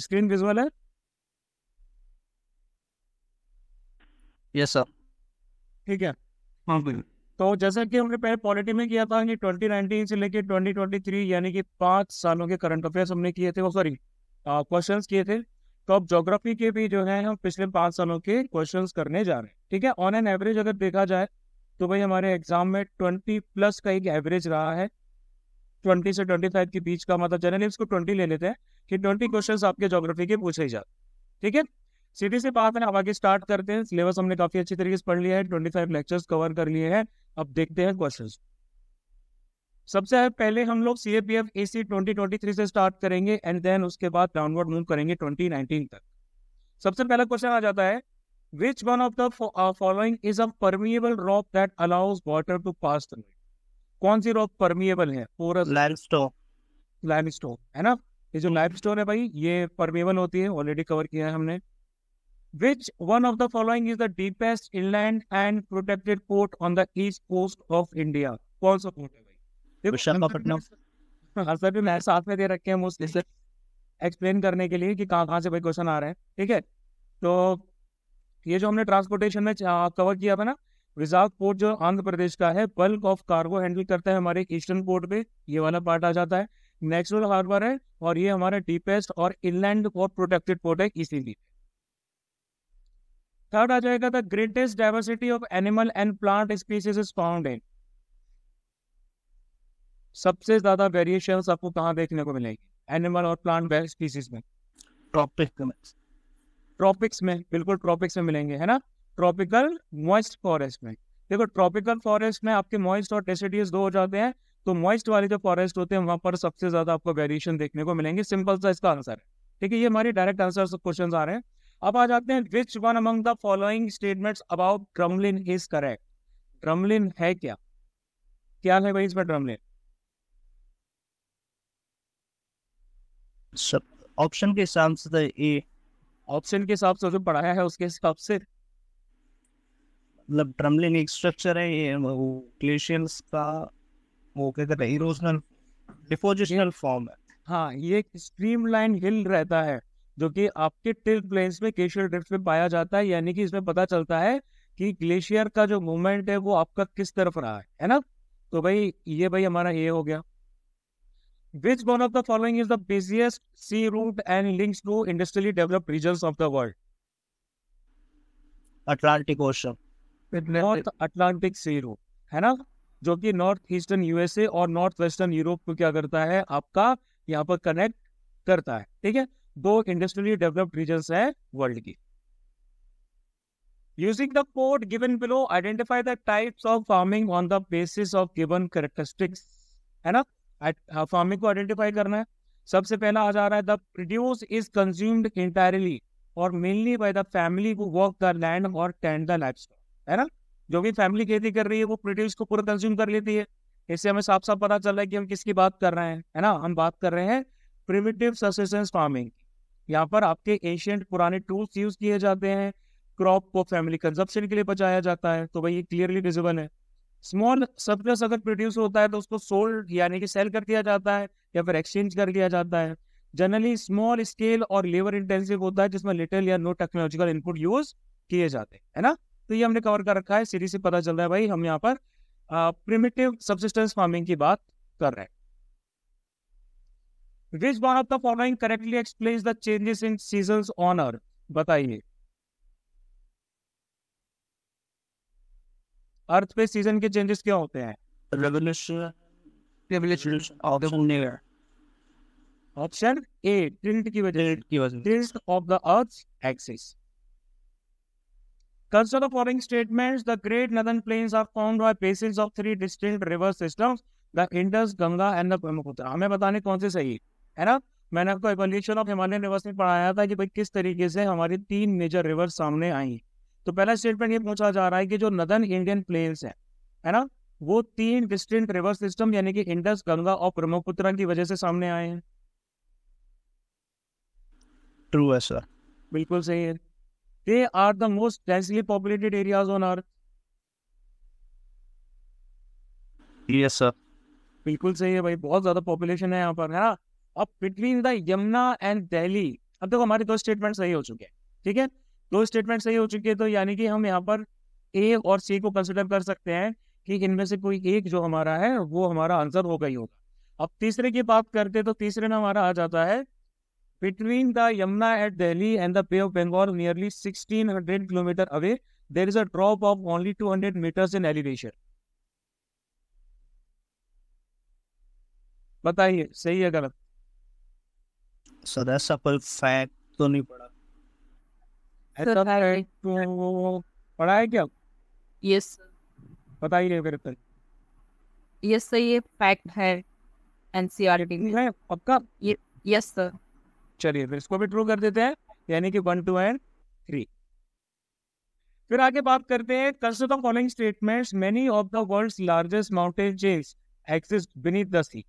Screen visual है yes sir ठीक है हाँ बिल्कुल तो जैसा कि हमने पहले पॉलिटी में किया था कि 2019 से लेकर 2023 यानी कि पांच सालों के करंट अफेयर्स हमने किए थे वो सॉरी क्वेश्चन किए थे तो अब जोग्राफी के भी जो है हम पिछले पांच सालों के क्वेश्चन करने जा रहे हैं ठीक है ऑन एन एवरेज अगर देखा जाए तो भाई हमारे एग्जाम में ट्वेंटी प्लस का एक एवरेज रहा है ट्वेंटी से ट्वेंटी फाइव के बीच का मतलब जनरली उसको ट्वेंटी ले लेते हैं कि ट्वेंटी क्वेश्चन आपके जोग्राफी के पूछे जाते ठीक है सीधी से बात है हम आगे स्टार्ट करते हैं सिलेबस हमने काफी अच्छी तरीके से पढ़ लिया है ट्वेंटी फाइव लेक्चर्स कवर कर लिए हैं अब देखते हैं क्वेश्चन सबसे पहले हम लोग C A P F A C twenty twenty three से स्टार्ट करेंगे एंड देन उसके बाद डाउनवर्ड मूव करेंगे ट्वेंटी नाइनटीन तक सबसे पहला क्वेश्चन आ जाता है which one of the following is a permeable rock that allows water to pass कौन सी रॉक परमिएबल है पोरस लैंडस्टोन लैंडस्टोन है ना ये जो लाइफ स्टोर है भाई ये परमेबल होती है ऑलरेडी कवर किया है हमने which one of the following is the deepest inland and protected port on the east coast of India कौन सा पोर्ट है भाई हाँ, सर भी मैं साथ में दे रखे हैं एक्सप्लेन करने के लिए कि कहाँ कहाँ से भाई क्वेश्चन आ रहे हैं ठीक है तो ये जो हमने ट्रांसपोर्टेशन में कवर किया था ना रिजाव पोर्ट जो आंध्र प्रदेश का है बल्क ऑफ कार्गो हैंडल करता है हमारे ईस्टर्न पोर्ट पे ये वाला पार्ट आ जाता है नेचुरल हार्बर है और ये हमारा डीपेस्ट और इनलैंड और प्रोटेक्टेड पोर्ट है इसीलिए थर्ड आ जाएगा the greatest diversity of animal and plant species is found in सबसे ज्यादा वेरिएशन आपको कहाँ देखने को मिलेगी एनिमल और प्लांट स्पीसीज में ट्रॉपिक में ट्रॉपिक्स में बिल्कुल ट्रॉपिक्स में मिलेंगे है ना ट्रॉपिकल मॉइस्ट फॉरेस्ट में देखो ट्रॉपिकल फॉरेस्ट में आपके मॉइस्ट और डेसिडियस दो हो जाते हैं तो मॉइस्ट वाले जो फॉरेस्ट होते हैं वहाँ पर सबसे ज़्यादा आपको वेरिएशन देखने को मिलेंगे सिंपल सा इसका आंसर है ठीक है ये हमारे डायरेक्ट आंसर क्वेश्चन आ रहे हैं अब आ जाते हैं which one among the following statements about drumlin is correct drumlin है क्या क्या है भाई इसमें ड्रमलिन ऑप्शन के हिसाब से ए तो ऑप्शन के हिसाब से जो पढ़ाया है उसके हिसाब से मतलब ड्रमलिन एक स्ट्रक्चर है ये ग्लेशियर्स का वो हाँ, जो कि आपके टिल प्लेन्स में केशियल ड्रिफ्ट में पाया जाता है यानी कि इसमें पता चलता है कि ग्लेशियर का जो मूवमेंट है वो आपका किस तरफ रहा है है ना तो भाई ये भाई हमारा ये हो गया which one of the following is the busiest sea route and links to industrially develop region of the world Atlantic Ocean north Atlantic sea route है ना जो कि नॉर्थ ईस्टर्न यूएसए और नॉर्थ वेस्टर्न यूरोप को क्या करता है आपका यहाँ पर कनेक्ट करता है ठीक है दो इंडस्ट्रियली डेवलप्ड रीजन है वर्ल्ड की using the code given below identify the types of farming on the basis of given characteristics है ना फार्मिंग हाँ, को आइडेंटिफाई करना है सबसे पहला आ जा रहा है the produce is consumed entirely और mainly by the family work the land और टेंड द लाइफ है ना जो भी फैमिली खेती कर रही है वो प्रोड्यूस को पूरा कंज्यूम कर लेती है इससे हमें साफ साफ पता चल रहा है कि हम किसकी बात कर रहे हैं है ना हम बात कर रहे हैं प्रिमिटिव सबसिस्टेंस फार्मिंग यहाँ पर आपके एशियंट पुराने टूल्स यूज किए जाते हैं क्रॉप को फैमिली कंजप्शन के लिए बचाया जाता है तो भाई ये क्लियरली विजिबल है स्मॉल सरप्लस अगर प्रोड्यूस होता है तो उसको सोल्ड यानी कि सेल कर दिया जाता है या फिर एक्सचेंज कर लिया जाता है जनरली स्मॉल स्केल और लेबर इंटेंसिव होता है जिसमें लिटिल या नो टेक्नोलॉजिकल इनपुट यूज किए जाते हैं है ना तो ये हमने कवर कर रखा है सीरीज से पता चल रहा है भाई हम यहाँ पर प्रिमिटिव सब्सिस्टेंस फार्मिंग की बात कर रहे हैं which one of the following correctly explain the changes in season on earth बताइए अर्थ पे सीजन के चेंजेस क्या होते हैं ऑप्शन ए टिल्ट की वजह की वजह of the earth axis Consider the following statements. The Great Northern Plains are formed by basins of three distinct river systems, the Indus, Ganga and the Brahmaputra. हमें बताने कौन से सही है ना मैंने आपको एवोल्यूशन ऑफ हिमालयन रिवर्स में पढ़ाया था कि भाई किस तरीके से हमारी तीन मेजर रिवर सामने आई तो पहला स्टेटमेंट ये पूछा जा रहा है कि जो नदन इंडियन प्लेन्स है है ना वो तीन डिस्टिंक्ट रिवर सिस्टम यानी कि इंडस गंगा और ब्रह्मपुत्र की वजह से सामने आए हैं ट्रू है सर बिल्कुल सही है They are the most densely populated areas on earth. Yes, sir. बिल्कुल सही है भाई बहुत ज्यादा पॉपुलेशन है यहाँ पर है ना अब between the Yamuna and Delhi अब देखो हमारे दो स्टेटमेंट सही हो चुके हैं ठीक है दो स्टेटमेंट सही हो चुके हैं तो यानी कि हम यहाँ पर ए और सी को कंसिडर कर सकते हैं कि इनमें से कोई एक जो हमारा है वो हमारा आंसर होगा ही होगा अब तीसरे की बात करते तो तीसरे में हमारा आ जाता है Between the Yamuna at Delhi and the Bay of Bengal, nearly 1600 km away, there is a drop of only 200 meters in elevation. बताइए सही है गलत सदा सफल फैक्ट तो नहीं पढ़ा ऐसा तो पढ़ा है क्या यस बताइए ही नहीं यस सही है फैक्ट है एनसीआरटी में पक्का यस सर चलिए फिर इसको भी ट्रू कर देते हैं यानी कि वन टू एंड थ्री फिर आगे बात करते हैं consider the following statement many of the world largest mountain chains exist beneath the sea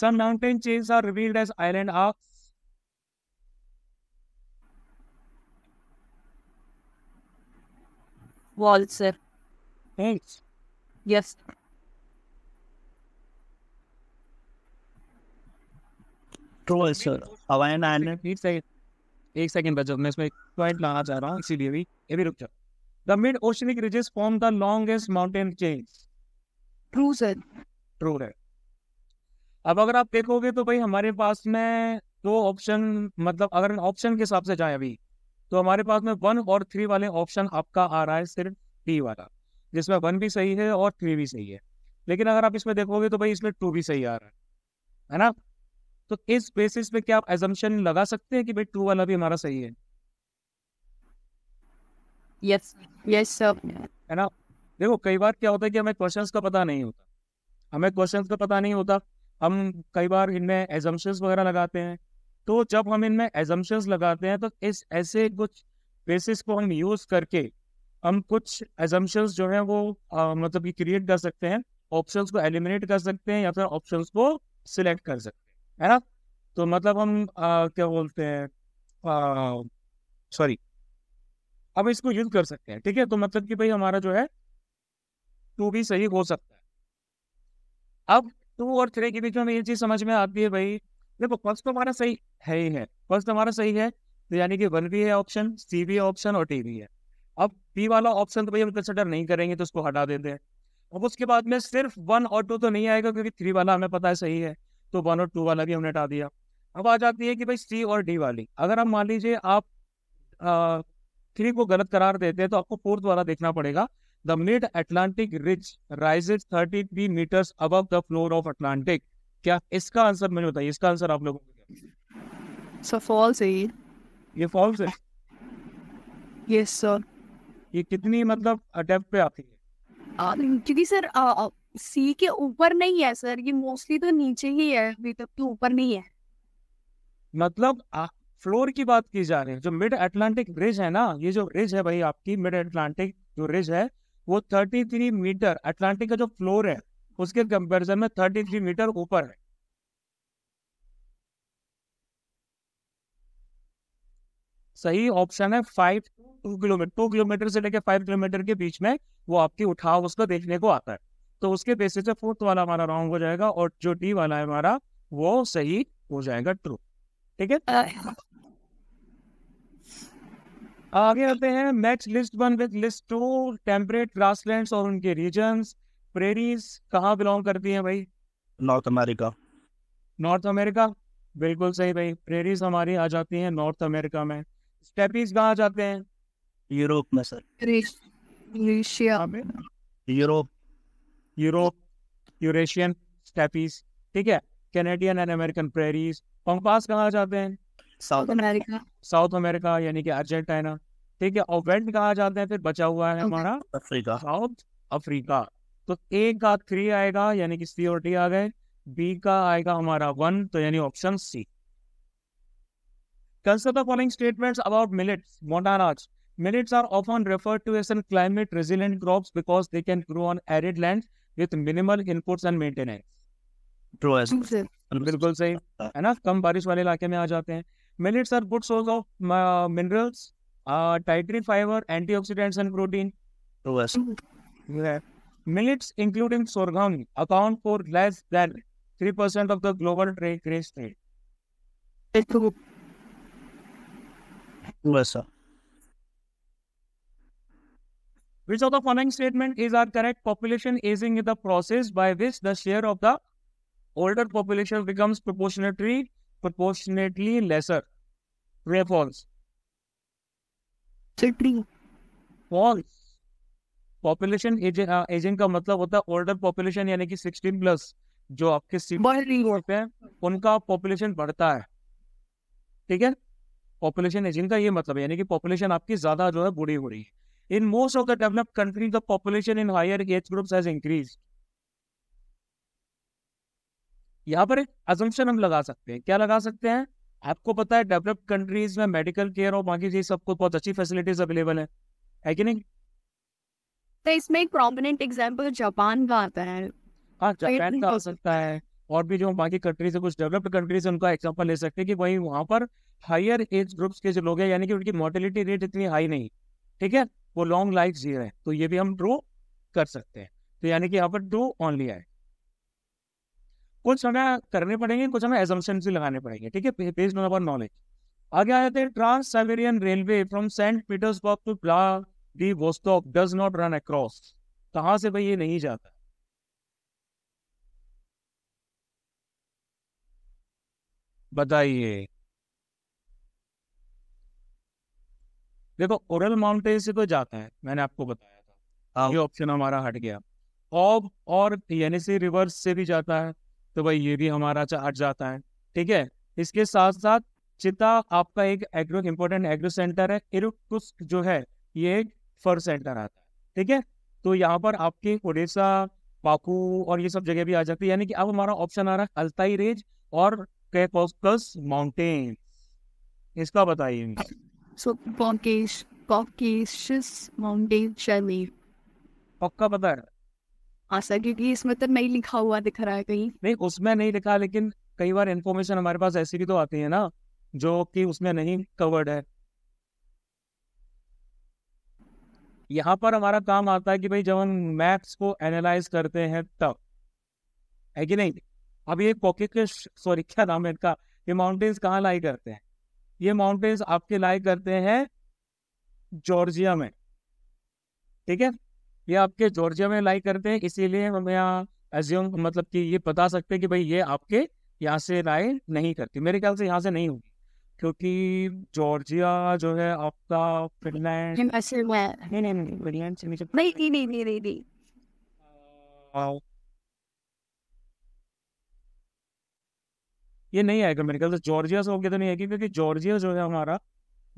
some mountain chains are revealed as island are revealed as island sir. Thanks. Yes. True, sir. Hawaiian Island. एक second एक second बचा मैं इसमें point लाना चाह रहा हूँ इसीलिए भी ये भी रुक जाओ the mid oceanic ridges form the longest mountain chain true sir true है अब अगर आप देखोगे तो भाई हमारे पास में दो ऑप्शन मतलब अगर ऑप्शन के हिसाब से जाए अभी तो हमारे पास में वन और थ्री वाले ऑप्शन आपका आ रहा है सिर्फ डी वाला जिसमें वन भी सही है और थ्री भी सही है लेकिन अगर आप इसमें देखोगे तो भाई इसमें टू भी सही आ रहा है है ना तो इस बेसिस पे क्या आप एजम्पन लगा सकते हैं कि भाई टू वाला भी हमारा सही है यस यस सर है ना देखो कई बार क्या होता है कि हमें क्वेश्चन का पता नहीं होता हमें क्वेश्चन का पता नहीं होता हम कई बार इनमें एजम्पन्स वगैरह लगाते हैं तो जब हम इनमें एजम्पन्स लगाते हैं तो इस ऐसे कुछ बेसिस को हम यूज करके हम कुछ एजम्पन जो है वो आ, मतलब कि क्रिएट कर सकते हैं ऑप्शन को एलिमिनेट कर सकते हैं या फिर ऑप्शन को सिलेक्ट कर सकते हैं है ना तो मतलब हम आ, क्या बोलते हैं सॉरी अब इसको यूज कर सकते हैं ठीक है तो मतलब कि भाई हमारा जो है टू भी सही हो सकता है अब टू और थ्री के बीच में ये चीज समझ में आती है भाई देखो फर्स्ट तो हमारा सही है ही है फर्स्ट हमारा सही है तो यानी कि वन भी है ऑप्शन सी भी है ऑप्शन और टी भी है अब पी वाला ऑप्शन तो भाई हम कंसिडर नहीं करेंगे तो उसको हटा देते हैं अब उसके बाद में सिर्फ वन और टू तो नहीं आएगा क्योंकि थ्री वाला हमें पता है सही है तो वन और टू वाला भी हमने हटा दिया अब आ जाती है कि भाई सी और डी वाली अगर आप मान लीजिए आप थ्री को गलत करार देते हैं तो आपको फोर्थ वाला देखना पड़ेगा the mid Atlantic ridge rise thirty three metres अब द फ्लोर ऑफ अटलांटिक क्या इसका आंसर मुझे बताइए इसका आंसर आप लोगों को सर फॉल्स है ये फॉल्स है यस सर ये कितनी मतलब डेप्थ पे आती है क्योंकि सर सी के ऊपर नहीं है सर ये मोस्टली तो नीचे ही है अभी तक तो ऊपर नहीं है मतलब आ, फ्लोर की बात की जा रही है जो मिड अटलांटिक रिज है ना ये जो रिज है भाई आपकी मिड अटलांटिक जो रिज है वो थर्टी थ्री मीटर अटलांटिक का जो फ्लोर है उसके कंपेरिजन में थर्टी थ्री मीटर ऊपर है सही ऑप्शन है five two kilometre two kilometre से लेकर फाइव किलोमीटर के बीच में वो आपकी उठाव उसको देखने को आता है तो उसके बेसिस पे फोर्थ वाला हमारा रॉन्ग हो जाएगा और जो डी वाला है हमारा वो सही हो जाएगा ट्रू ठीक है आगे आते हैं match list one with list two temperate land और उनके रीजन प्रेरीज कहाँ बिलोंग करती है भाई नॉर्थ अमेरिका नॉर्थ अमेरिका बिल्कुल सही भाई प्रेरीज हमारी आ जाती है नॉर्थ अमेरिका में स्टेपीज कहाँ जाते हैं यूरोप में सर यूरेशिया हाँ, में यूरोप यूरोप यूरेशियन स्टेपीज ठीक है Canadian and American prairies pampas कहाँ जाते हैं साउथ अमेरिका साउथ अमेरिका यानी कि अर्जेंटाइना ठीक है और वेंट कहाँ जाते हैं फिर बचा हुआ है हमारा अफ्रीका साउथ अफ्रीका तो ए का थ्री आएगा यानी कि सी और डी आ गए बी का आएगा हमारा वन तो यानी option C Consider the following statements about millets, Monarchs. Millets are often referred to as climate resilient crops because they can grow on arid lands with minimal inputs and maintenance. True as बिल्कुल सही है ना कम बारिश वाले इलाके में आ जाते हैं millets are good source of minerals dietary fibre antioxidants and protein millets including sorghum account for less than 3% of the global grain trade. Which of the following statement is our correct? Population aging is the process by which the share of the older population becomes proportionately proportionately lesser. True or false? True. False. Population ageing का मतलब होता है older population यानी कि 16 plus जो आपके seat पे हैं उनका पॉपुलेशन बढ़ता है ठीक है पॉपुलेशन एजिंग का ये मतलब है यानी कि पॉपुलेशन आपकी ज्यादा जो है बूढ़ी हो रही है in most of the developed countries the population in higher age group has increase यहाँ पर एक अजम्पन हम लगा सकते हैं क्या लगा सकते हैं आपको पता है डेवलप्ड कंट्रीज में मेडिकल केयर और बाकी चीज सबको बहुत अच्छी फैसिलिटीज अवेलेबल है है कि नहीं तो इसमें एक प्रोमिनेंट एग्जांपल जापान का आता है हाँ जापान का हो सकता है और भी जो बाकी कंट्रीज है कुछ डेवलप्ड कंट्रीज है उनका एग्जाम्पल ले सकते हैं कि वही वहाँ पर हायर एज ग्रुप्स के जो लोग हैं यानी कि उनकी मोर्टेलिटी रेट इतनी हाई नहीं ठीक है वो लॉन्ग लाइफ जी रहे तो ये भी हम ड्रो कर सकते हैं तो यानी कि यहाँ पर ड्रो ऑनली आए कुछ हमें करने पड़ेंगे कुछ हमें एजम्सन भी लगाने पड़ेंगे ठीक है बेस्ड ऑन अवर नॉलेज आगे आ जाते हैं trans Siberian railway from Saint Petersburg to Vladivostok does not run across कहाँ से भाई ये नहीं जाता बताइए देखो ओरल माउंटेन से तो जाते हैं मैंने आपको बताया था हाँ। ये ऑप्शन हमारा हट गया ऑब और यानी रिवर्स से भी जाता है तो भाई ये भी हमारा हट जाता है ठीक है इसके साथ साथ चिता आपका एक एग्रो इम्पोर्टेंट एग्रो सेंटर है इरुकुस्क जो है ये एक फर सेंटर आता है ठीक है तो यहाँ पर आपके ओडिशा पाकू और ये सब जगह भी आ जाती है यानी कि अब हमारा ऑप्शन आ रहा है अल्ताई रेंज और कैकोस्कस माउंटेन इसका बताइए सो कॉकेश कॉकेशियस माउंटेन शैली पक्का पता है हाँ सर क्योंकि इसमें तो नहीं लिखा हुआ दिख रहा है कहीं नहीं उसमें नहीं लिखा लेकिन कई बार इन्फॉर्मेशन हमारे पास ऐसी भी तो आती है ना जो कि उसमें नहीं कवर्ड है यहाँ पर हमारा काम आता है कि भाई जब हम मैप्स को एनालाइज करते हैं तब है कि नहीं अब ये कॉकेकस सॉरी क्या नाम है इनका ये माउंटेन्स कहाँ लाई करते हैं ये माउंटेन्स आपके लाई करते हैं जॉर्जिया में ठीक है ये आपके जॉर्जिया में लाई करते हैं इसीलिए हम यहाँ एज्यूम मतलब कि ये बता सकते हैं कि भाई ये आपके यहाँ से लाई नहीं करती मेरे ख्याल से यहाँ से नहीं होगी क्योंकि जॉर्जिया जो है आपका फिनलैंड नहीं नहीं नहीं नहीं नहीं नहीं नहीं ये नहीं आएगा मेरे ख्याल से जॉर्जिया से गया तो नहीं आएगी क्योंकि जॉर्जिया जो है हमारा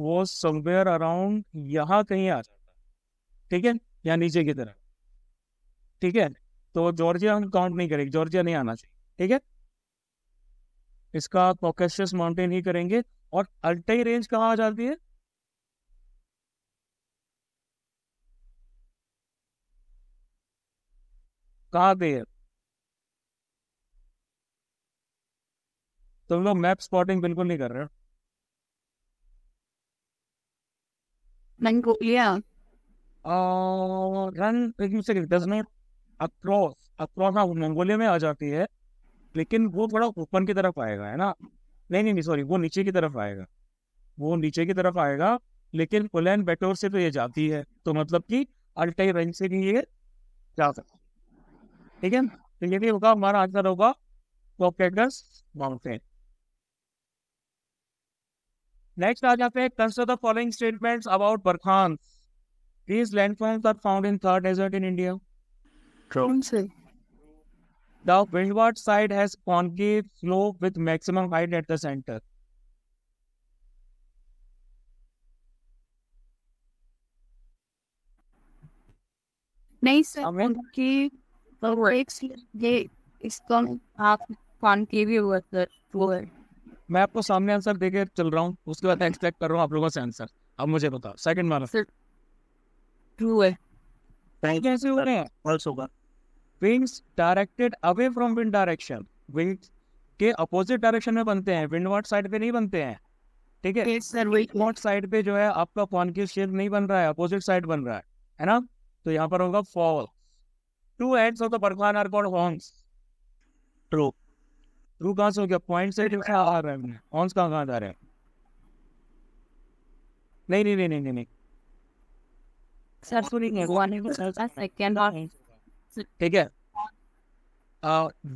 वो समवेयर अराउंड यहाँ कहीं आ जाता है ठीक है या नीचे की तरह ठीक है तो जॉर्जिया हम काउंट नहीं करेंगे जॉर्जिया नहीं आना चाहिए ठीक है इसका पोकेशियस माउंटेन ही करेंगे और अल्टाई रेंज कहाँ आ जाती है कहाँ पे है तुम लोग मैप स्पॉटिंग बिल्कुल नहीं कर रहे हो मंगोलिया में आ जाती है लेकिन वो थोड़ा ओपन की तरफ आएगा है ना नहीं नहीं सॉरी वो नीचे की तरफ आएगा वो नीचे की तरफ आएगा लेकिन उलैन बेटोर से तो ये जाती है तो मतलब कि अल्टाई रेंज से भी ये जा सकता ठीक है तो ये भी होगा हमारा आंसर होगा माउंटेन Next आ जाते हैं the the following statements about barchan These landforms are found in third desert in India. True. The windward side has concave slope with maximum height at the center. नहीं sir उनकी तो एक इसका आप concave ही हुआ sir वो है मैं आपको सामने आंसर देके चल रहा हूँ उसके बाद एक्सपेक्ट कर रहा हूँ आप लोगों से आंसर अब मुझे बताओ सेकंड वाला ट्रू है wings directed away from wind direction के अपोजिट डायरेक्शन में बनते हैं विंड साइड पे नहीं बनते हैं ठीक है सर वाट साइड पे जो है आपका शेप नहीं बन रहा है अपोजिट साइड बन रहा है है ना तो यहाँ पर होगा fall two ends of the are called horns true रू कहाँ से हो गया पॉइंट से आ रहा है ऑन्स कहाँ कहाँ जा रहे हैं नहीं नहीं नहीं नहीं सर तो ठीक है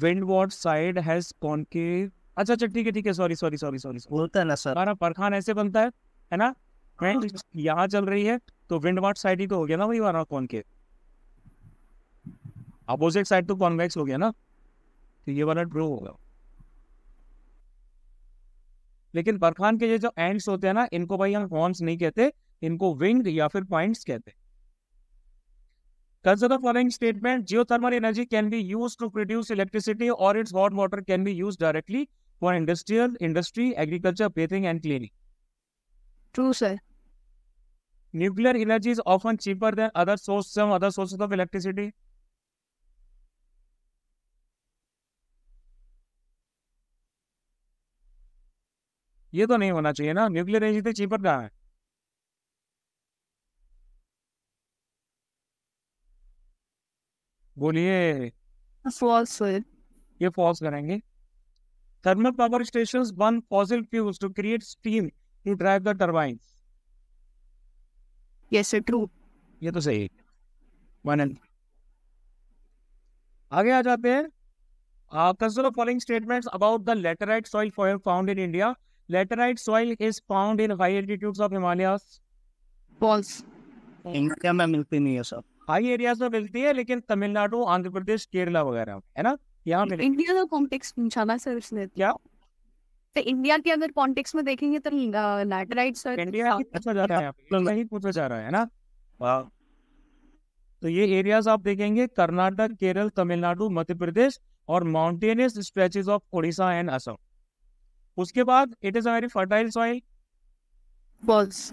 windward side has concave अच्छा अच्छा ठीक है ठीक है सॉरी सॉरी सॉरी सॉरी बोलता है ना सर हमारा परखान ऐसे बनता है है ना फ्रेंड हाँ। यहाँ चल रही है तो विंड वाट साइड ही तो हो गया ना वही वाला कॉनकेव अपोजिट साइड तो कॉन्वेक्स हो गया ना तो ये वाला ड्रो होगा लेकिन बरखान के ये जो एंड्स होते हैं ना इनको भाई हम हॉर्न्स नहीं कहते इनको विंग या फिर पॉइंट्स कहते हैं Consider the following statement: Geothermal energy can be used to produce electricity, or its hot water can be used directly for industrial, industry, agriculture, bathing, and cleaning. True, sir. Nuclear energy is often cheaper than other sources. Some other sources of electricity. ये तो नहीं होना चाहिए ना nuclear energy तो cheaper कहाँ है बोलिए फॉल्स ये फॉल्स करेंगे thermal power station burn fossil fuels to create steam to drive the turbine yes sir, true ये तो सही वन आगे आ जाते हैं consider following statements about the laterite soil for found in India Laterite soil is found in high altitudes of Himalayas. False. India में मिलती नहीं है सर हाई एरियाज में मिलती है लेकिन तमिलनाडु आंध्र प्रदेश केरला वगैरह है ना यहाँ मिलेगी इंडिया का कॉन्टेक्स्ट पूछा ना सर इसने. तो। क्या तो इंडिया के अगर कॉन्टेक्स्ट में देखेंगे तो लैटराइट सर इंडिया पूछा जा रहा है नहीं पूछा जा रहा है ना वाह तो ये एरियाज आप देखेंगे कर्नाटक केरल तमिलनाडु मध्य प्रदेश और mountainous stretches of Odisha and Assam उसके बाद it is a very fertile soil false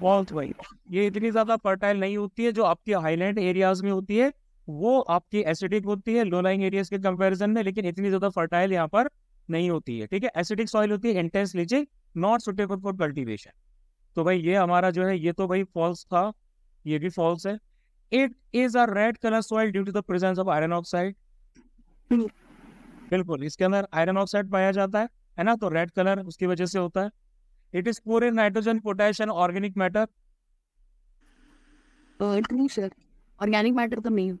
false वही ये इतनी ज्यादा फर्टाइल नहीं होती है जो आपकी हाईलैंड एरियाज में होती है वो आपकी एसिडिक होती है लो लाइंग एरियाज के कंपैरिजन में लेकिन इतनी ज्यादा फर्टाइल यहाँ पर नहीं होती है ठीक है एसिडिक सॉइल होती है intense leaching not suitable for cultivation तो भाई ये हमारा जो है ये तो भाई फॉल्स था ये भी फॉल्स है it is a red colour soil due to the presence of iron oxide बिल्कुल इसके अंदर आयरन ऑक्साइड पाया जाता है है ना तो रेड कलर उसकी वजह से होता है it is poor in nitrogen potash and organic matter organic matter तो नहीं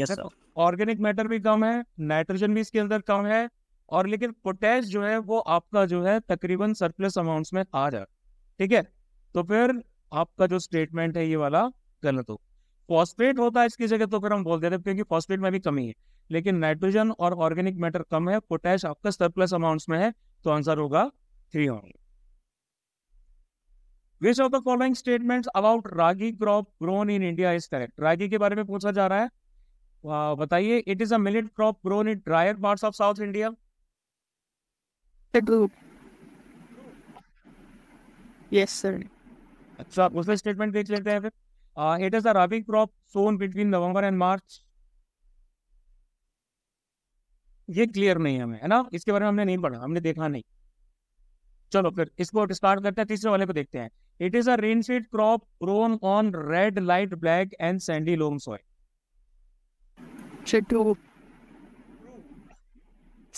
यस सर ऑर्गेनिक मैटर भी कम है नाइट्रोजन भी इसके अंदर कम है और लेकिन पोटैश जो है वो आपका जो है तकरीबन सरप्लस अमाउंट्स में आ जाए ठीक है तो फिर आपका जो स्टेटमेंट है ये वाला गलत हो फॉस्फेट होता है इसकी जगह तो फिर हम बोल देते क्योंकि फॉस्फेट में भी कमी है लेकिन नाइट्रोजन और ऑर्गेनिक मैटर कम है पोटैश आपका सरप्लस अमाउंट्स में है तो आंसर होगा three on which of the following statement about ragi crop grown in India is correct ragi के बारे में पूछा जा रहा है बताइए it is a crop grown in drier part of south India अच्छा उसमें स्टेटमेंट देख लेते हैं फिर it is a rabi crop sown between November and March ये क्लियर नहीं है हमें है ना इसके बारे में हमने नहीं पढ़ा हमने देखा नहीं चलो फिर इसको स्टार्ट करते हैं तीसरे वाले को देखते हैं it is a rainfed crop grown on red light black and sandy loam soil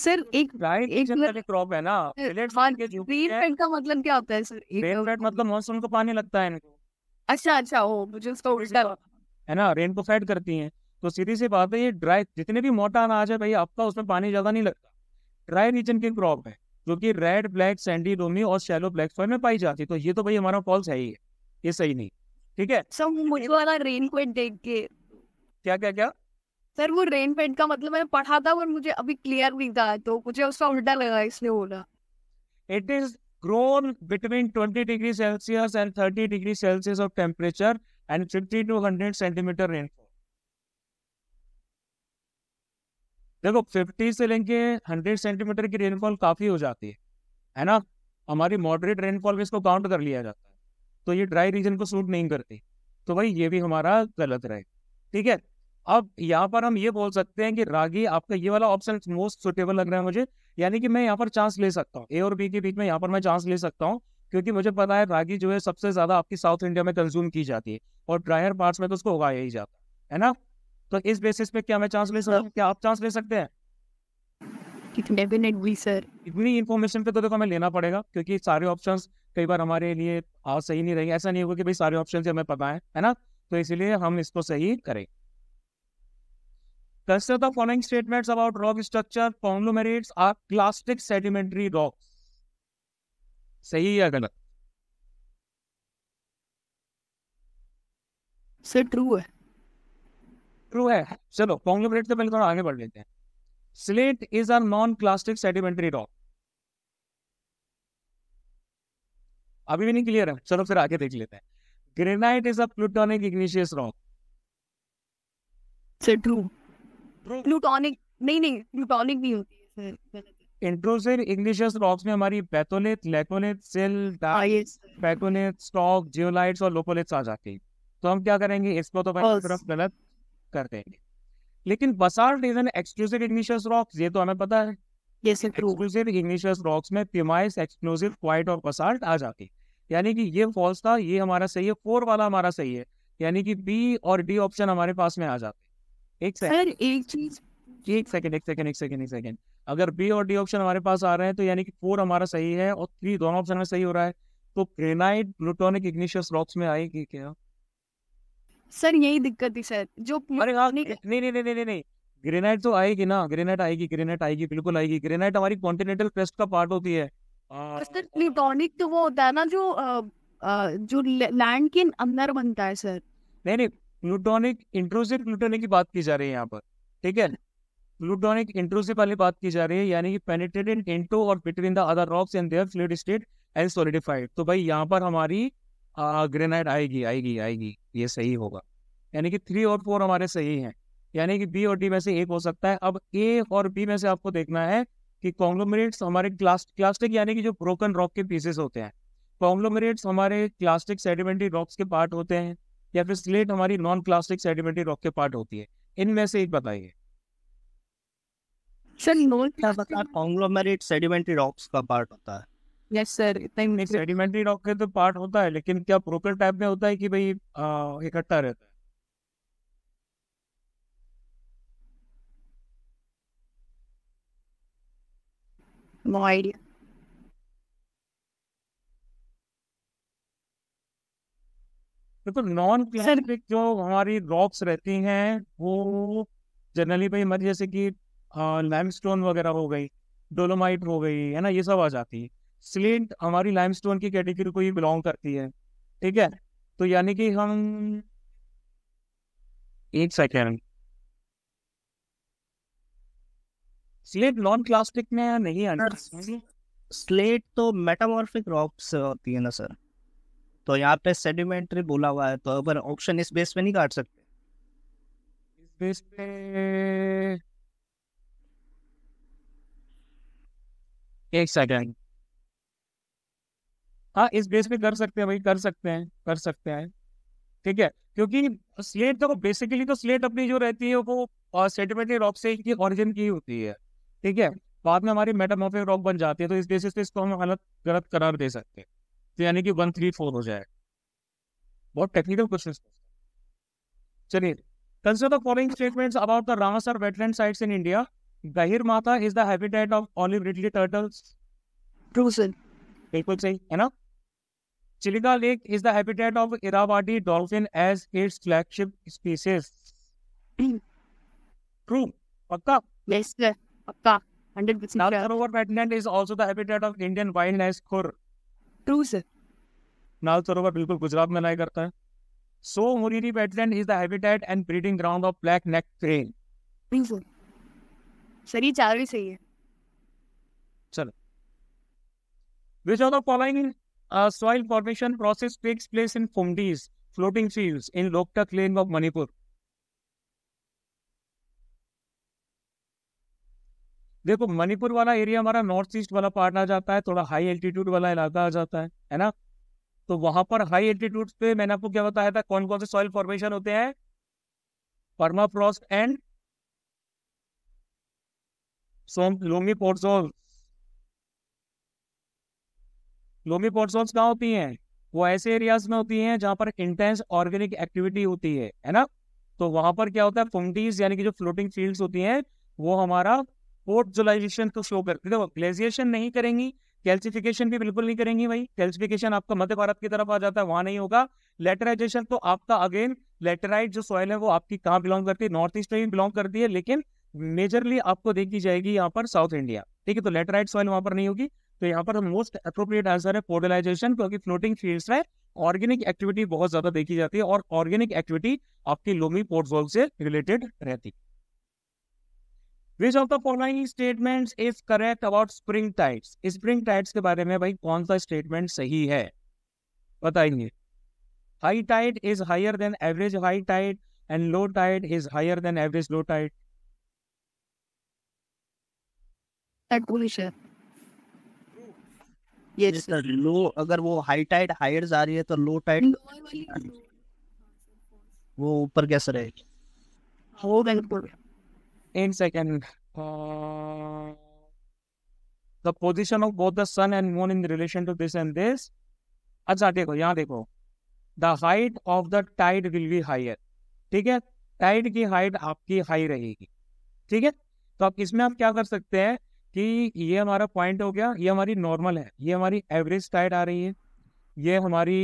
sir एक राइट एक तरह क्रॉप है ना पेलेट हाँ, रेन का मतलब क्या होता है सर रेन मतलब मौसम को पानी लगता है इनको अच्छा अच्छा हो मुझे उसका उल्टा है ना रेन को फेड करती हैं तो सीधी सी बात है ये ड्राई जितने भी मोटा अनाज है भाई आपका उसमें पानी ज़्यादा नहीं लगता ड्राई रीजन की क्रॉप है जो कि रेड ब्लैक सैंडी डोमी और शेलो ब्लैक सॉइल में पाई जाती है तो ये तो भाई हमारा फॉल्स है ही है ये सही नहीं ठीक है सर मुझे वाला रेन रेनकोट देख के क्या क्या क्या सर वो रेन पेंट का मतलब मैंने पढ़ा था और मुझे अभी क्लियर नहीं था तो मुझे उसका उल्टा लगा इसलिए बोला it is grown between 20 degree Celsius and 30 degree Celsius of temperature and 50 to 100 centimetre rainfall देखो फिफ्टी से लेके हंड्रेड सेंटीमीटर की रेनफॉल काफी हो जाती है है ना हमारी मॉडरेट रेनफॉल में इसको काउंट कर लिया जाता है तो ये ड्राई रीजन को सूट नहीं करती तो भाई ये भी हमारा गलत रहेगा ठीक है अब यहाँ पर हम ये बोल सकते हैं कि रागी आपका ये वाला ऑप्शन मोस्ट सुटेबल लग रहा है मुझे यानी कि मैं यहाँ पर चांस ले सकता हूँ ए और बी के बीच में यहाँ पर मैं चांस ले सकता हूँ क्योंकि मुझे पता है रागी जो है सबसे ज्यादा आपकी साउथ इंडिया में कंज्यूम की जाती है और ड्रायर पार्ट्स में तो उसको उगाया ही जाता है ना तो इस बेसिस पे क्या मैं चांस ले सकता हूँ क्या आप चांस ले सकते हैं इतनी इन्फॉर्मेशन पे तो देखो हमें लेना पड़ेगा क्योंकि सारे ऑप्शंस कई बार हमारे लिए आज सही नहीं रहेंगे ऐसा नहीं होगा कि भाई सारे ऑप्शन हमें पता है है ना तो इसलिए हम इसको सही करें consider the following statements about rock structure conglomerates are clastic sedimentary rock सही या गलत सर ट्रू है ट्रू है चलो कॉन्ग्लोमरेट से पहले थोड़ा आगे बढ़ लेते हैं slate is are non clastic sedimentary rock अभी भी नहीं क्लियर है चलो फिर आगे देख लेते हैं granite is a plutonic igneous rock sir true plutonic नहीं नहीं प्लूटोनिक भी होती है इंट्रोसिव इग्निशियस रॉक्स में हमारी batholith laccolith sill batholith stock zeolites और लोपोलिथ्स आ जाती हैं तो हम क्या करेंगे इसको तो पहले तरफ गलत कर देंगे लेकिन basalt is an exclusive igneous rocks ये तो हमें पता है एक्सक्लूसिव इग्निशियस रॉक्स में पिमाइस एक्सक्लूसिव क्वाइट और बसाल्ट आ जाती यानी कि ये फॉल्स था ये हमारा सही है फोर वाला हमारा सही है यानी कि बी और डी ऑप्शन हमारे पास में आ जाते एक सेकंड एक चीज एक सेकंड एक सेकंड एक सेकंड एक सेकंड अगर बी और डी ऑप्शन हमारे पास आ रहे हैं तो यानी कि फोर हमारा सही है और थ्री दोनों ऑप्शन में सही हो रहा है तो ग्रेनाइट प्लूटोनिक इग्निशियस रॉक्स में आएगी क्या सर यही दिक्कत थी सर जो अरे हाँ नहीं नहीं नहीं नहीं नहीं नहीं। ग्रेनाइट तो आएगी ना ग्रेनाइट आएगी ग्रेनाइट आएगी बिल्कुल आएगी ग्रेनाइट हमारी कॉन्टिनेंटल क्रस्ट का पार्ट होती है सर प्लूटोनिक तो वो होता है ना जो जो लैंड के अंदर बनता है सर नहीं नहीं प्लूटोनिक इंट्रोसिव प्लूटोनिक की बात की जा रही है यहाँ पर ठीक है प्लूटोनिक इंट्रोसिव वाली बात की जा रही है यानी कि पेनिट्रेटेड इनटू और between the other rocks and their fluid state and solidified तो भाई यहाँ पर हमारी हाँ, ग्रेनाइट आएगी आएगी आएगी ये सही होगा यानी कि थ्री और फोर हमारे सही हैं यानी कि बी और डी में से एक हो सकता है अब ए और बी में से आपको देखना है कि कॉन्ग्लोमरेट्स हमारे क्लास्टिक यानी कि जो ब्रोकन रॉक के पीसेस होते हैं कॉन्ग्लोमरेट्स हमारे क्लास्टिक सेडिमेंट्री रॉक्स के पार्ट होते हैं या फिर स्लेट हमारी नॉन क्लास्टिक सेडिमेंट्री रॉक के पार्ट होती है इनमें से एक बताइए sir non conglomerate sedimentary rocks का पार्ट होता है यस सर इतना सेडिमेंट्री रॉक के तो पार्ट होता है लेकिन क्या ब्रोकर टाइप में होता है कि भाई इकट्ठा रहता है No idea. तो नॉन क्लासिक जो हमारी रॉक्स रहती हैं वो जनरली भाई हमारी जैसे कि लैमस्टोन वगैरह हो गई डोलोमाइट हो गई है ना ये सब आ जाती है स्लेट हमारी लाइमस्टोन की कैटेगरी को ही बिलोंग करती है ठीक है तो यानी कि हम एक सेकेंड स्लेट नॉन क्लास्टिक में नहीं आना स्लेट तो मेटामॉर्फिक रॉक से होती है ना सर तो यहाँ पे सेडिमेंट्री बोला हुआ है तो पर ऑप्शन इस बेस पे नहीं काट सकते इस बेस पे एक सेकेंड हाँ इस बेस पे कर सकते हैं भाई कर सकते हैं कर सकते हैं ठीक है क्योंकि स्लेट तो बेसिकली तो स्लेट अपनी जो रहती है वो सेडिमेंटरी रॉक से ही ऑरिजिन की होती है ठीक है बाद में हमारी मेटामोफिक रॉक बन जाती है तो इस बेसिस पे इसको हम गलत गलत करार दे सकते हैं तो यानी कि वन थ्री फोर हो जाए बहुत टेक्निकल क्वेश्चन चलिए consider the following statements about the Ramsar wetland sites in India Gahirmata is the habitat of olive ridley turtles true sir बिल्कुल सही है ना Chilika Lake is the habitat of Irrawaddy dolphin as its flagship species. True. Pakka? Yes, sir. Pakka. 100%. Dal Sarovar wetland is also the habitat of Indian wild as khur. True, sir. नाल सरोवर बिल्कुल गुजरात में लाई करता है so Moriri wetland is the habitat and breeding ground of black neck crane sir ये चार सही है चलो which of the following uh, soil formation process takes place in floating floating fields in Loktak plain of Manipur. देखो मणिपुर वाला area हमारा north east वाला part आ जाता है थोड़ा हाई एल्टीट्यूड वाला इलाका आ जाता है है ना तो वहां पर हाई एल्टीट्यूड पे मैंने आपको क्या बताया था कौन कौन से सॉइल फॉर्मेशन होते हैं permafrost and some loamy podsols loamy podsols कहाँ होती हैं वो ऐसे एरियाज में होती हैं जहाँ पर इंटेंस ऑर्गेनिक एक्टिविटी होती है है ना तो वहां पर क्या होता है फुंगटीज यानी कि जो फ्लोटिंग फील्ड्स होती हैं वो हमारा जोलाइजेशन को शो करती है ग्लेजिएशन नहीं करेंगी कैल्सिफिकेशन भी बिल्कुल नहीं करेंगी भाई कैल्सिफिकेशन आपका मध्य भारत की तरफ आ जाता है वहां नहीं होगा लेटराइजेशन तो आपका अगेन लेटेराइट जो सॉइल है वो आपकी कहाँ बिलोंग करती है नॉर्थ ईस्ट में भी बिलोंग करती है लेकिन मेजरली आपको देखी जाएगी यहाँ पर साउथ इंडिया ठीक है तो लेटराइट सॉइल वहां पर नहीं होगी तो यहाँ पर मोस्ट अप्रोप्रिएट आंसर है पोर्टलाइजेशन क्योंकि फ्लोटिंग फील्ड्स में ऑर्गेनिक एक्टिविटी बहुत ज्यादा देखी जाती है और ऑर्गेनिक एक्टिविटी आपकी लोमी पोर्टफोल से रिलेटेड रहती है which of the following statement is correct about spring tides spring tides के बारे में भाई कौन सा स्टेटमेंट सही है बताएंगे high tide is higher than average high tide and low tide is higher than average low tide ये लो अगर वो हाई टाइड हायर जा रही है तो लो टाइड हाँ, वो ऊपर कैसे रहेगी the position of both the sun and moon in relation to this and this अच्छा देखो यहाँ देखो the height of the tide will be higher ठीक है टाइड की हाइट आपकी हाई रहेगी ठीक है तो आप इसमें आप क्या कर सकते हैं कि ये हमारा पॉइंट हो गया ये हमारी नॉर्मल है ये हमारी एवरेज टाइड आ रही है ये हमारी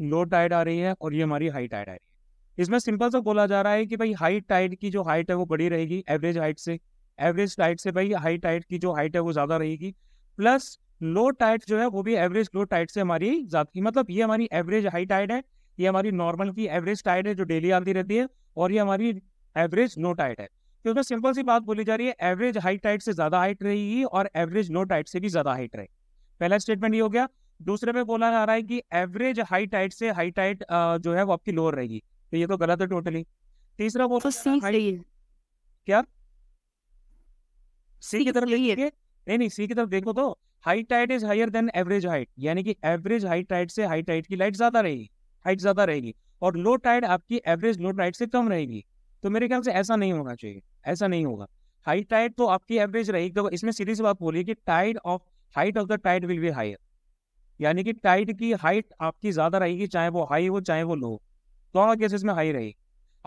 लो टाइड आ रही है और ये हमारी हाई टाइड आ रही है इसमें सिंपल सा बोला जा रहा है कि भाई हाई टाइड की जो हाइट है वो बड़ी रहेगी एवरेज हाइट से एवरेज टाइट से भाई हाई टाइट की जो हाइट है वो ज़्यादा रहेगी प्लस लो टाइट जो है वो भी एवरेज लो टाइट से हमारी ज़्यादा मतलब ये हमारी एवरेज हाई टाइड है ये हमारी नॉर्मल की एवरेज टाइड है जो डेली आती रहती है और ये हमारी एवरेज लो टाइट है क्योंकि सिंपल सी बात बोली जा रही है एवरेज हाई टाइट से ज्यादा हाइट रहेगी और एवरेज लो टाइट से भी ज्यादा हाइट रहे पहला स्टेटमेंट ये हो गया दूसरे में बोला जा रहा है कि एवरेज हाई टाइट से हाई टाइट जो है वो आपकी लोअर रहेगी तो ये तो गलत है टोटली तीसरा बोल तो क्या सी की तरफ देखिए नहीं नहीं सी की तरफ देखो तो high tide is higher than average height यानी कि एवरेज हाई टाइट से हाई टाइट की लाइट ज्यादा रहेगी हाइट ज्यादा रहेगी और लो टाइट आपकी एवरेज लो टाइट से कम रहेगी तो मेरे ख्याल से ऐसा नहीं होना चाहिए ऐसा नहीं होगा हाई टाइड तो आपकी एवरेज रहेगी तो इसमें सीधी सी बात बोलिए कि tide of height of the tide will be higher यानी कि टाइड की हाइट आपकी ज़्यादा रहेगी चाहे वो हाई हो चाहे वो लो दोनों केसेस में हाई रहेगी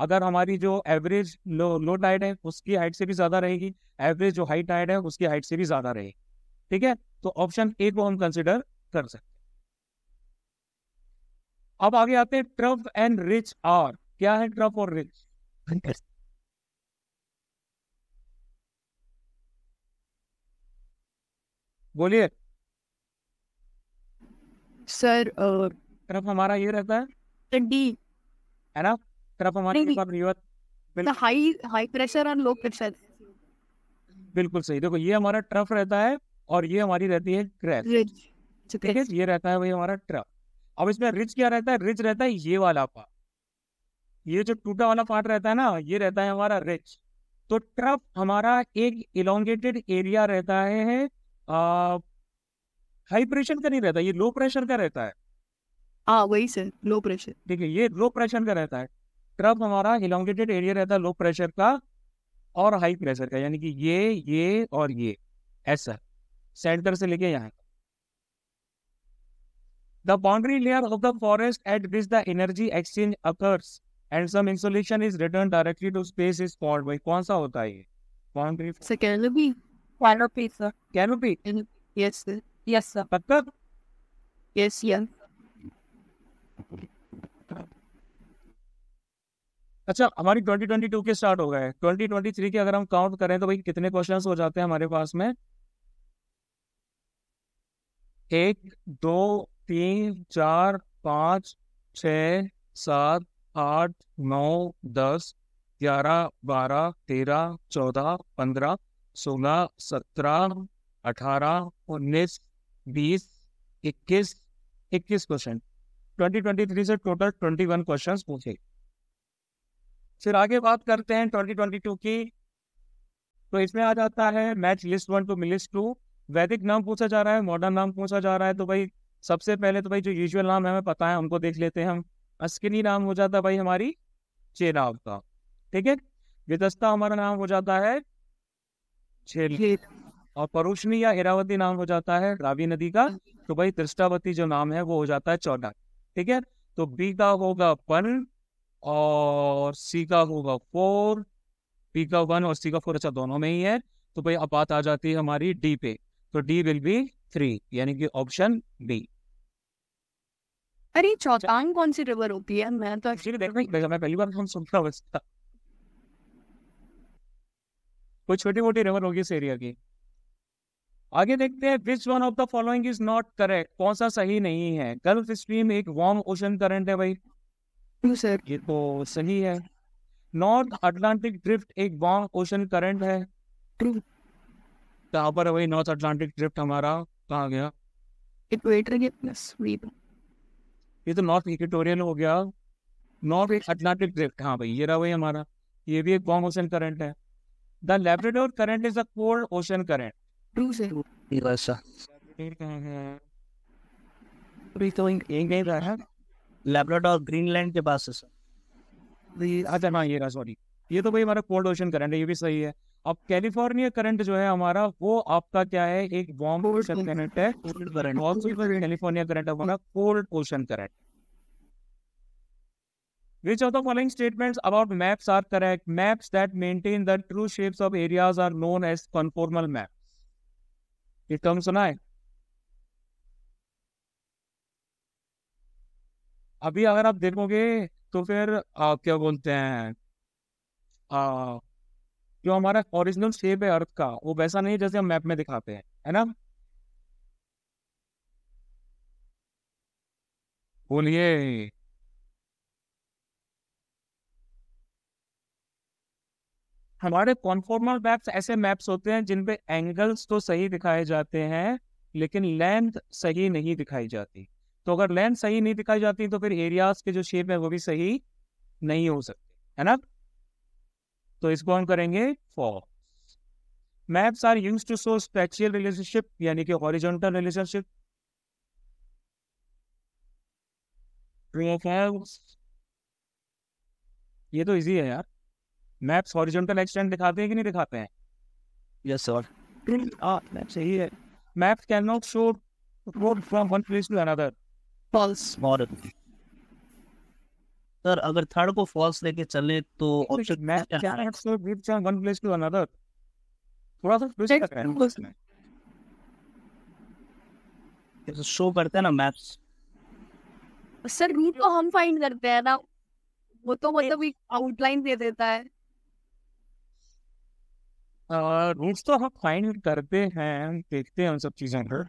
अगर हमारी जो एवरेज लो लो टाइड है उसकी हाइट से भी ज़्यादा रहेगी एवरेज जो हाई टाइड है उसकी हाइट से भी ज़्यादा रहेगी ठीक है तो ऑप्शन ए को हम कंसिडर कर सकते अब आगे आते हैं ट्रफ एंड रिच आर क्या है ट्रफ और रिच बोलिए सर तरफ हमारा ये रहता है डी है ना तरफ हमारे रिवर हाई हाई प्रेशर और लो प्रेशर बिल्कुल सही देखो ये हमारा ट्रफ रहता है और ये हमारी रहती है क्रैश तो ठीक है ये रहता है वही हमारा ट्रफ अब इसमें रिच क्या रहता है रिच रहता है ये वाला पार्ट ये जो टूटा वाला पार्ट रहता है ना ये रहता है हमारा रिच तो ट्रफ हमारा एक इलोंगेटेड एरिया रहता है हाई प्रेशर का नहीं रहता ये लो प्रेशर का रहता है आ, हाँ, वही से लो प्रेशर ठीक है ये लो प्रेशर का रहता है क्रब हमारा इलांगेटेड एरिया रहता है लो प्रेशर का और हाई प्रेशर का यानी कि ये ये और ये ऐसा सेंटर से लेके यहाँ the boundary layer of the forest at which the energy exchange occurs and some insolation is return directly to space is fold by कौन सा होता है ये बाउंड्री से कह लो Canopy, sir. Canopy? Yes, sir. Yes, sir. Bakar? Yes, yes. अच्छा हमारी 2022 के स्टार्ट हो गए 2023 के अगर हम काउंट करें तो भाई कितने क्वेश्चंस हो जाते हैं हमारे पास में एक दो तीन चार पाँच छ सात आठ नौ दस ग्यारह बारह तेरह चौदह पंद्रह सोलह सत्रह अठारह उन्नीस बीस इक्कीस इक्कीस क्वेश्चन ट्वेंटी ट्वेंटी थ्री से टोटल वन क्वेश्चन पूछे फिर आगे बात करते हैं टू की तो इसमें आ जाता है मैच लिस्ट वन टू मिलिस्ट टू वैदिक नाम पूछा जा रहा है मॉडर्न नाम पूछा जा रहा है तो भाई सबसे पहले तो भाई जो यूजुअल नाम है हमें पता है उनको देख लेते हैं हम अस्किनी नाम हो जाता है भाई हमारी चेनाव का ठीक है विदस्ता हमारा नाम हो जाता है छेल और परोशनी या इरावती नाम हो जाता है रावी नदी का तो भाई दृष्टावती जो नाम है वो हो जाता है चौदह ठीक है तो बी का होगा वन और सी का होगा फोर बी का वन और सी का फोर अच्छा दोनों में ही है तो भाई अब बात आ जाती है हमारी डी पे तो डी विल बी थ्री यानी कि ऑप्शन बी अरे अच्छा। चौथांग कौन सी रिवर होती है मैं तो एक्चुअली मैं पहली बार कौन सुनता हूँ कोई छोटी मोटी रिवर होगी इस एरिया की आगे देखते हैं which one of the following is not correct कौन सा सही नहीं है गल्फ स्ट्रीम एक वार्म ओशन करंट है भाई सर ये तो सही है नॉर्थ अटलांटिक ड्रिफ्ट एक वार्म ओशन करंट है ट्रू कहां पर है भाई नॉर्थ अटलांटिक ड्रिफ्ट हमारा कहां गया इक्वेटर के प्लस तो। ये तो नॉर्थ इक्वेटोरियल हो गया नॉर्थ अटलांटिक ड्रिफ्ट हां भाई ये रहा भाई हमारा ये भी एक वार्म ओशन करंट है the Labrador current is a cold ocean current true से सर अभी तो नहीं रहा है ग्रीनलैंड के पास है सर अच्छा ना हाँ, ये रहा सॉरी ये तो भाई हमारा कोल्ड ओशन करंट है ये भी सही है अब कैलिफोर्निया करंट जो है हमारा वो आपका क्या है एक वार्म ओशन करंट है कैलिफोर्निया करंट हमारा cold ocean current Which of the following statements about maps are correct? Maps that maintain the true shapes of areas are known as conformal maps. ये टर्म सुना है अभी अगर आप देखोगे तो फिर आ, क्या बोलते हैं आ, जो हमारा ओरिजिनल शेप है अर्थ का वो वैसा नहीं है जैसे हम मैप में दिखाते हैं है ना बोलिए हमारे कॉन्फॉर्मल मैप्स ऐसे मैप्स होते हैं जिनपे एंगल्स तो सही दिखाए जाते हैं लेकिन लेंथ सही नहीं दिखाई जाती तो अगर लेंथ सही नहीं दिखाई जाती तो फिर एरियाज के जो शेप है वो भी सही नहीं हो सकते है ना तो इसको हम करेंगे for maps are use to show spatial relationship यानी कि हॉरिजॉन्टल रिलेशनशिप ये तो इजी है यार मैप्स हॉरिजॉन्टल एक्सटेंड दिखाते हैं कि नहीं दिखाते हैं यस सर हाँ, सही है maps can not show road from one place to another false model sir अगर थर्ड को फॉल्स लेके चले तो ऑप्शन मैप क्या है so bridge from one place to another थोड़ा सा ट्विस्ट कर रहे हैं शो करते हैं ना मैप्स सर रूट को हम फाइंड करते हैं ना वो तो मतलब एक आउटलाइन दे देता है रूट्स तो हम फाइंड करते हैं देखते हैं उन सब चीज़ों पर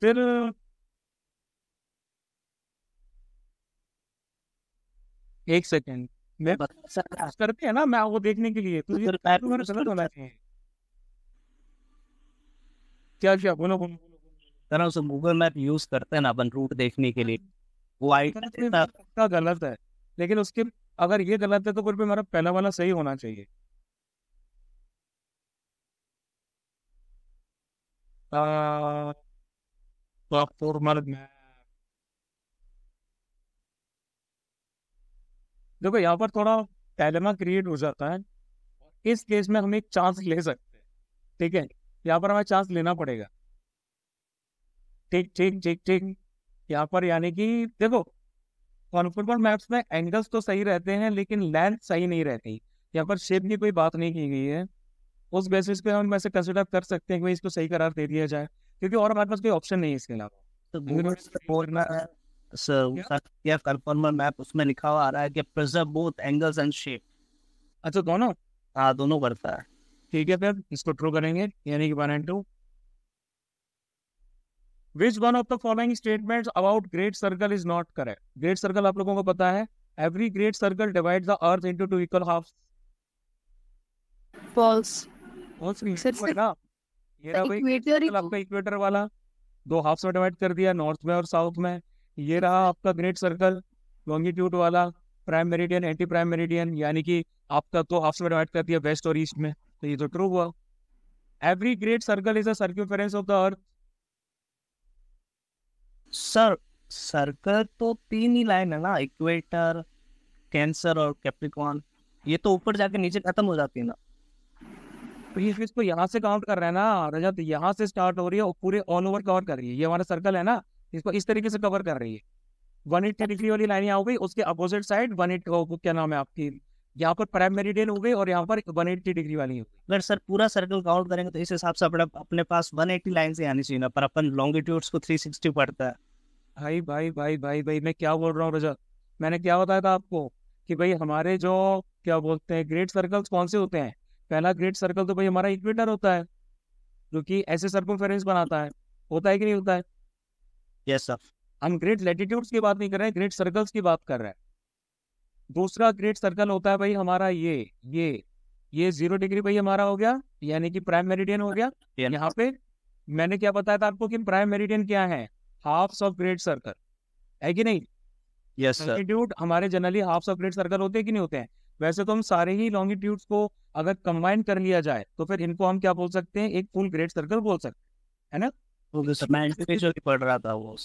फिर एक सेकेंड मैं करते हैं ना मैं वो देखने के लिए तो ये गलत होना चाहिए क्या क्या बोलो बोलो तरह उसे गूगल मैप यूज करते हैं ना अपन रूट देखने के लिए वो आई तो का गलत है लेकिन उसके अगर ये गलत है तो फिर हमारा पहला वाला सही होना चाहिए Uh, देखो यहाँ पर थोड़ा टैलमा क्रिएट हो जाता है इस केस में हम एक चांस ले सकते हैं ठीक है यहाँ पर हमें चांस लेना पड़ेगा ठीक ठीक ठीक ठीक यहाँ पर यानी कि देखो कॉन्फर्मल मैप्स में एंगल्स तो सही रहते हैं लेकिन लेंथ सही नहीं रहती यहाँ पर शेप की कोई बात नहीं की गई है उस बेसिस पे हम ऐसे कंसिडर कर सकते हैं कि इसको सही करार दे दिया जाए क्योंकि और हमारे पास कोई ऑप्शन नहीं है इसके अलावा आप लोगों को पता है every great circle divide the earth into two equal half false equator तो। वाला दो हाफ में डिवाइड कर दिया नॉर्थ में और साउथ में ये रहा आपका ग्रेट सर्कल लॉन्गिट्यूड वाला prime meridian anti prime meridian यानी कि आपका दो हाफ में डिवाइड कर दिया वेस्ट और ईस्ट में तो ये तो ट्रू हुआ every great circle is a of the earth sir circle तो तीन ही लाइन है ना इक्वेटर कैंसर और कैप्रिकॉन ये तो ऊपर जाके नीचे खत्म हो जाती है ना बीस बीस को यहाँ से काउंट कर रहे हैं ना रजत यहाँ से स्टार्ट हो रही है और पूरे ऑल ओवर कवर कर रही है ये हमारा सर्कल है ना इसको इस तरीके से कवर कर रही है वन एट डिग्री वाली लाइन यहाँ हो गई उसके अपोजिट साइड वन एट क्या नाम है आपकी यहाँ पर प्राइम मेरिडियन हो गई और यहाँ पर वन एट्टी डिग्री वाली हो अगर सर पूरा सर्कल काउंट करेंगे तो इस हिसाब से अपने अपने पास वन एट्टी लाइन से आनी चाहिए ना पर अपन लॉन्गिट्यूड्स को थ्री सिक्सटी पड़ता है भाई भाई भाई भाई भाई मैं क्या बोल रहा हूँ रजत मैंने क्या बताया था आपको कि भाई हमारे जो क्या बोलते हैं ग्रेट सर्कल्स कौन से होते हैं पहला ग्रेट सर्कल तो भाई हमारा इक्वेटर होता है जो कि ऐसे सर्कमफेरेंस बनाता है होता है कि नहीं होता है यस सर हम ग्रेट लेटिट्यूड्स की बात नहीं कर रहे हैं ग्रेट सर्कल्स की बात कर रहे हैं दूसरा ग्रेट सर्कल होता है भाई हमारा ये ये ये जीरो डिग्री भाई हमारा हो गया यानी कि प्राइम मेरिडियन हो गया yes. यहाँ पे मैंने क्या बताया था आपको कि प्राइम मेरिडियन क्या है हाफ ऑफ ग्रेट सर्कल है कि नहीं यस yes, सर हमारे generally half of great circle होते हैं कि नहीं होते हैं वैसे तो हम सारे ही लॉन्गिट्यूड्स को अगर कंबाइन कर लिया जाए तो फिर इनको हम क्या बोल सकते हैं एक फुल ग्रेट सर्कल बोल सकते हैं है ना तो मैं पढ़ रहा था वो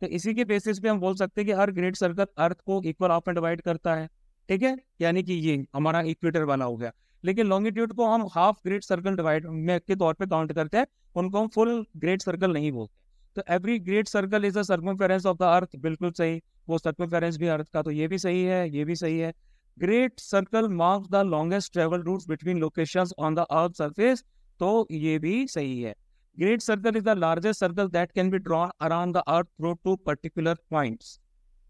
तो इसी के बेसिस पे हम बोल सकते हैं कि हर ग्रेट सर्कल अर्थ को इक्वल ऑफ में डिवाइड करता है ठीक है यानी कि ये हमारा इक्वेटर वाला हो गया लेकिन लॉन्गिट्यूड को हम हाफ ग्रेट सर्कल डिवाइड में के तौर पे काउंट करते हैं उनको हम फुल ग्रेट सर्कल नहीं बोलते तो every great circle is a circumference of the earth बिल्कुल सही वो सर्कमफेरेंस भी अर्थ का तो ये भी सही है ये भी सही है great circle mark the longest travel route between location on the earth surface तो ये भी सही है great circle is the largest circle that can be drawn around the earth through two particular points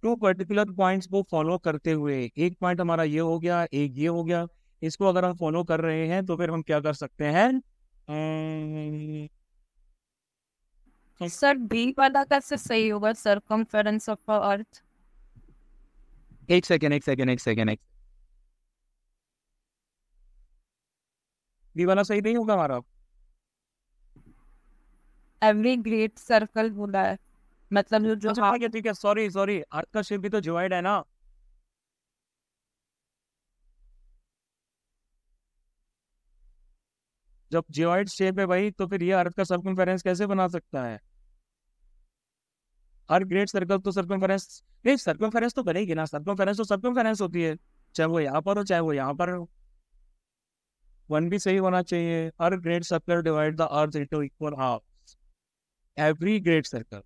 two particular points को follow करते हुए एक point हमारा ये हो गया एक ये हो गया इसको अगर हम फॉलो कर रहे हैं तो फिर हम क्या कर सकते हैं सर बी वाला कैसे सही होगा सरकमफेरेंस ऑफ अर्थ एक सेकेंड एक सेकेंड एक सेकेंड एक ये वाला सही नहीं होगा हमारा एवरी ग्रेट सर्कल बोला है मतलब जो जो अच्छा हाँ ठीक है सॉरी सॉरी अर्थ का शेप भी तो ज्वाइड है ना जब जियोइड शेप है भाई तो फिर ये अर्थ का सर्कमफेरेंस कैसे बना सकता है हर ग्रेट सर्कल तो सर्कमफेरेंस नहीं सर्कमफेरेंस तो बनेगी ना सर्कमफेरेंस तो सर्कमफेरेंस होती है चाहे वो यहाँ पर हो चाहे वो यहाँ पर हो वन भी सही होना चाहिए हर great circle divide the earth into equal half every great circle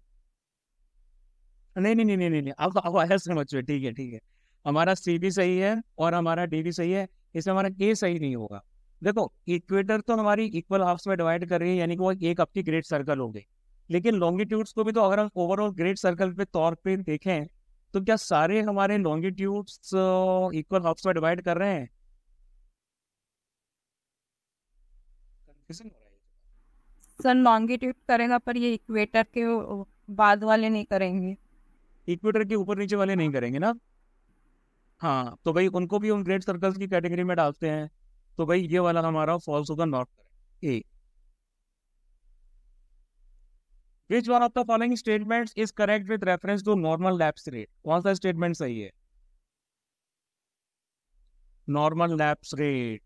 नहीं नहीं नहीं नहीं नहीं अब अब समझ में ठीक है ठीक है हमारा सी भी सही है और हमारा डी भी सही है इसमें हमारा ए सही नहीं होगा देखो इक्वेटर तो हमारी इक्वल हाफ्स में डिवाइड कर रही है यानी कि वो एक अपनी ग्रेट सर्कल हो गई लेकिन लॉन्गिट्यूड्स को भी तो अगर हम ओवरऑल ग्रेट सर्कल पे तौर पे देखें तो क्या सारे हमारे लॉन्गिट्यूड्स इक्वल हाफ्स में डिवाइड कर रहे हैं डिस्कशन सर लॉन्गिट्यूड करेगा पर ये इक्वेटर के बाद वाले नहीं करेंगे इक्वेटर के ऊपर नीचे वाले नहीं करेंगे ना हाँ तो भाई उनको भी उन ग्रेट सर्कल्स की कैटेगरी में डालते हैं तो भाई ये वाला हमारा फॉल्स होगा north A which one of the following statements is correct with reference to normal lapse rate कौन सा स्टेटमेंट सही है नॉर्मल लैप्स रेट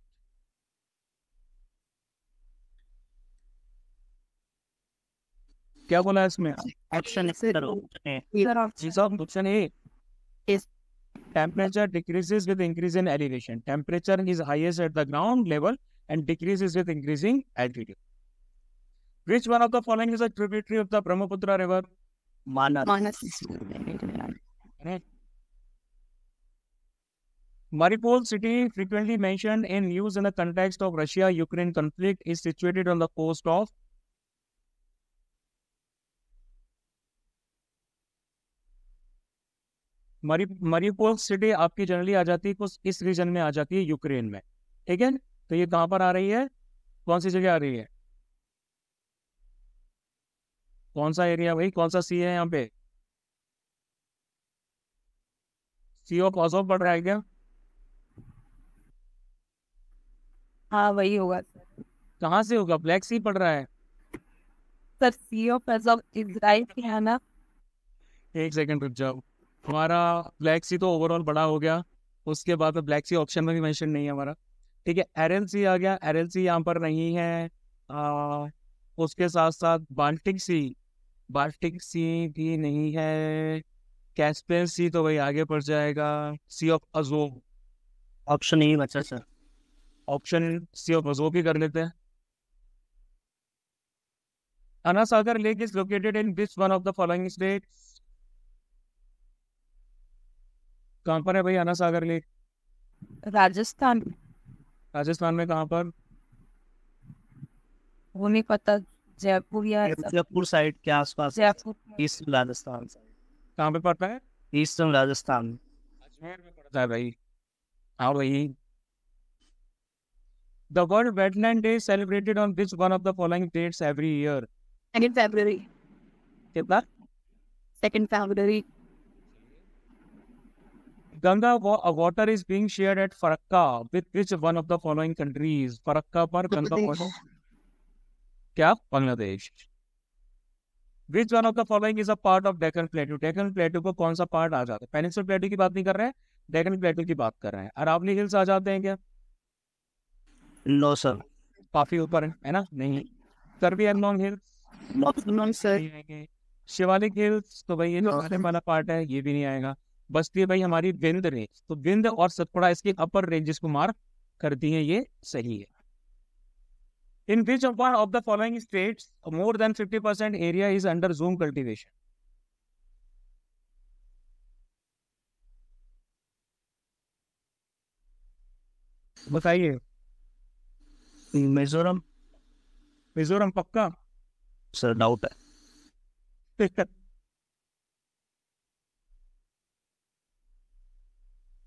क्या बोला इसमें option option A temperature decreases with increase in elevation temperature is highest at the ground level and decreases with increasing altitude which one of the following is a tributary of the brahmaputra river manas manas Maripol city, frequently mentioned in news in the context of Russia-Ukraine conflict, is situated on the coast of Mariupol city आपकी generally आ जाती है कुछ इस reason में आ जाती है Ukraine में ठीक है तो ये कहां पर आ रही है कौन सी जगह आ रही है कौन सा एरिया भाई कौन सा सी है यहाँ पे सी ऑफ ऑसो पड़ रहा है क्या हाँ वही होगा कहाँ से होगा ब्लैक सी पड़ रहा है sir sea of Azov Israel है ना एक सेकंड रुक जाओ हमारा ब्लैक सी तो ओवरऑल बड़ा हो गया उसके बाद में ब्लैक सी ऑप्शन में भी मेंशन नहीं है हमारा ठीक है एर सी आ गया एर एल यहाँ पर नहीं है आ, उसके साथ साथ बाल्टिक सी बाल्टिक सी भी नहीं है कैसपियन सी तो वही आगे पड़ जाएगा सी ऑफ अजो ऑप्शन ही बचा सर ऑप्शन सी ऑफ अजो भी कर लेते हैं Anasagar lake is located in which one of the following states कहाँ पर है भाई आना सागर लेक राजस्थान राजस्थान में कहाँ पर वो नहीं पता जयपुर या जयपुर साइड के आसपास जयपुर ईस्टर्न राजस्थान कहाँ पे पड़ता है ईस्टर्न राजस्थान अजमेर में पड़ता है भाई और हाँ वही The World Wetland Day is celebrated on which one of the following dates every year? Second February. कितना? Second February. Ganga water is being shared at Farakka with which one of the following countries? Farakka पर Ganga water. क्या Bangladesh which one of the following is a part of Deccan plateau Deccan plateau को कौन सा part आ जाता है peninsular प्लेटू की बात नहीं कर रहे हैं डेकन प्लेटू की बात कर रहे हैं अरावली हिल्स आ जाते हैं क्या नो सर काफी ऊपर है ना नहीं सर्वी and long hills Shivalik hills तो भाई ये जो वाला पार्ट है ये भी नहीं आएगा बसती है भाई हमारी विंध रेंज तो विंध और सतपुड़ा इसके अपर रेंजेस को मार्क करती है ये सही है in which of of the following state more than fifty percent area is under jhum cultivation बताइए मिजोरम मिजोरम पक्का सर डाउट है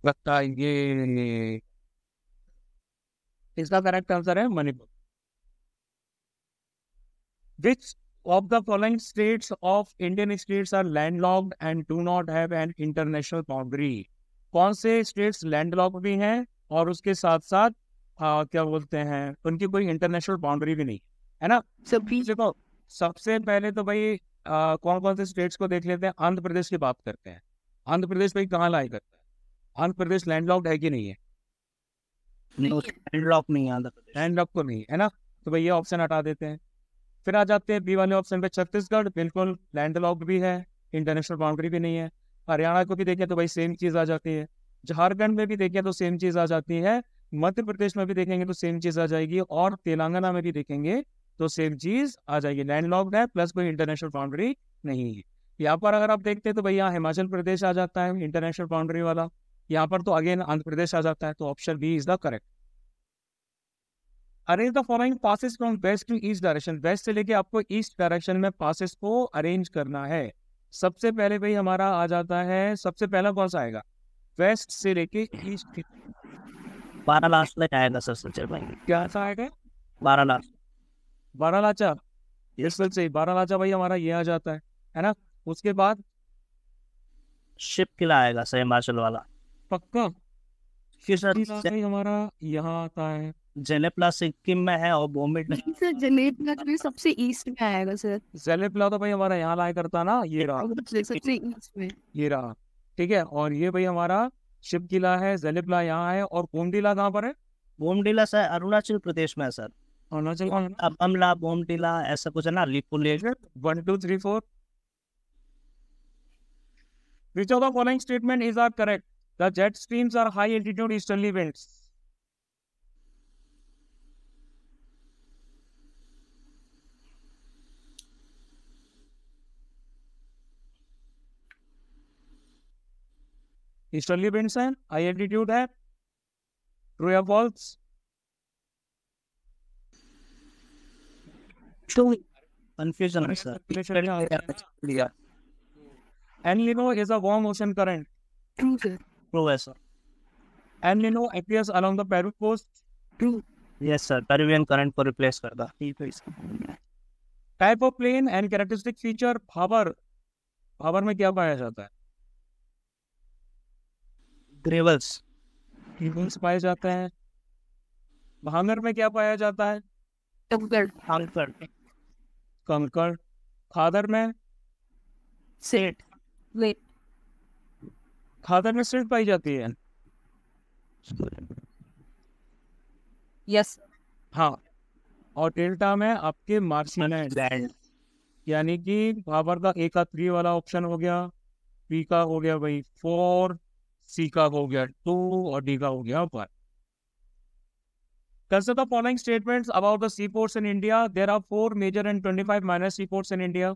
लगता है ये इसका करेक्ट आंसर है Manipur which of the following states of Indian states are landlocked and do not have an international boundary कौन से स्टेट्स लैंडलॉक भी हैं और उसके साथ साथ आ, क्या बोलते हैं उनकी कोई इंटरनेशनल बाउंड्री भी नहीं है ना सब देखो सबसे पहले तो भाई कौन कौन से स्टेट्स को देख लेते हैं आंध्र प्रदेश की बात करते हैं आंध्र प्रदेश भाई कहाँ लाई करता है आंध्र प्रदेश लैंडलॉक्ड है कि नहीं है लैंडलॉक नहीं आंध्र प्रदेश लैंडलॉक तो नहीं है ना तो भाई ये ऑप्शन हटा देते हैं फिर आ जाते हैं बी वाले ऑप्शन पे छत्तीसगढ़ बिल्कुल लैंडलॉक्ड भी है इंटरनेशनल बाउंड्री भी नहीं है हरियाणा को भी देखें तो भाई सेम चीज आ जाती है झारखंड में भी देखें तो सेम चीज आ जाती है मध्य प्रदेश में भी देखेंगे तो सेम चीज आ जाएगी और तेलंगाना में भी देखेंगे तो सेम चीज आ जाएगी लैंडलॉक्ड है प्लस कोई इंटरनेशनल बाउंड्री नहीं है यहाँ पर अगर आप देखते हैं तो भाई यहाँ हिमाचल प्रदेश आ जाता है इंटरनेशनल बाउंड्री वाला यहाँ पर तो अगेन आंध्र प्रदेश आ जाता है तो option B is the correct arrange the following passes from west to east direction west से लेके आपको ईस्ट डायरेक्शन में पासिस को अरेंज करना है सबसे पहले भाई हमारा आ जाता है सबसे पहला कौन सा आएगा वेस्ट से लेके ईस्ट बारह लास्ट में आएगा सर सर भाई क्या सा आएगा बारह लास्ट बारह लाचा यस सर सही बारह लाचा भाई हमारा ये आ जाता है है ना उसके बाद शिप किला आएगा सही मार्शल वाला पक्का सर हमारा यहाँ आता है जेनेप्ला सिक्किम में है और बॉम्बे नहीं सर तो सबसे ईस्ट में आएगा सर जेनेप्ला तो भाई हमारा यहाँ लाया करता ना ये रहा सबसे ईस्ट में ये रहा ठीक है और ये भाई हमारा शिव किला है जेनेप्ला यहाँ है और बोमडीला कहाँ पर है बोमडीला सर अरुणाचल प्रदेश में है सर अरुणाचल अब अमला बोमडीला ऐसा कुछ है ना Lipulekh one two three four which of the following statement is are correct The jet streams are high altitude easterly winds. Easterly winds and high altitude have true or false? Confusion, sir. Yeah. El Nino is a warm ocean current. True, Professor. And you know, appears along the Peru coast too. Yes, sir. Peruvian current for replace karda. Type of plane and characteristic feature power. Power Bhabar. kya में jata hai? Gravels. Gravels gravels jata hai. Bhangar हैं kya में jata hai? Kankar. Kankar. Kankar. कंकड़ खादर Set. Wait. खाता में strength पाई जाती है yes हाँ और डेल्टा में आपके मार्क्स यानी कि पावर का ए का थ्री वाला ऑप्शन हो गया बी का हो गया भाई फोर सी का हो गया टू और डी का हो गया five consider the following statements about the sea ports in India there are four major and twenty five minor sea ports in India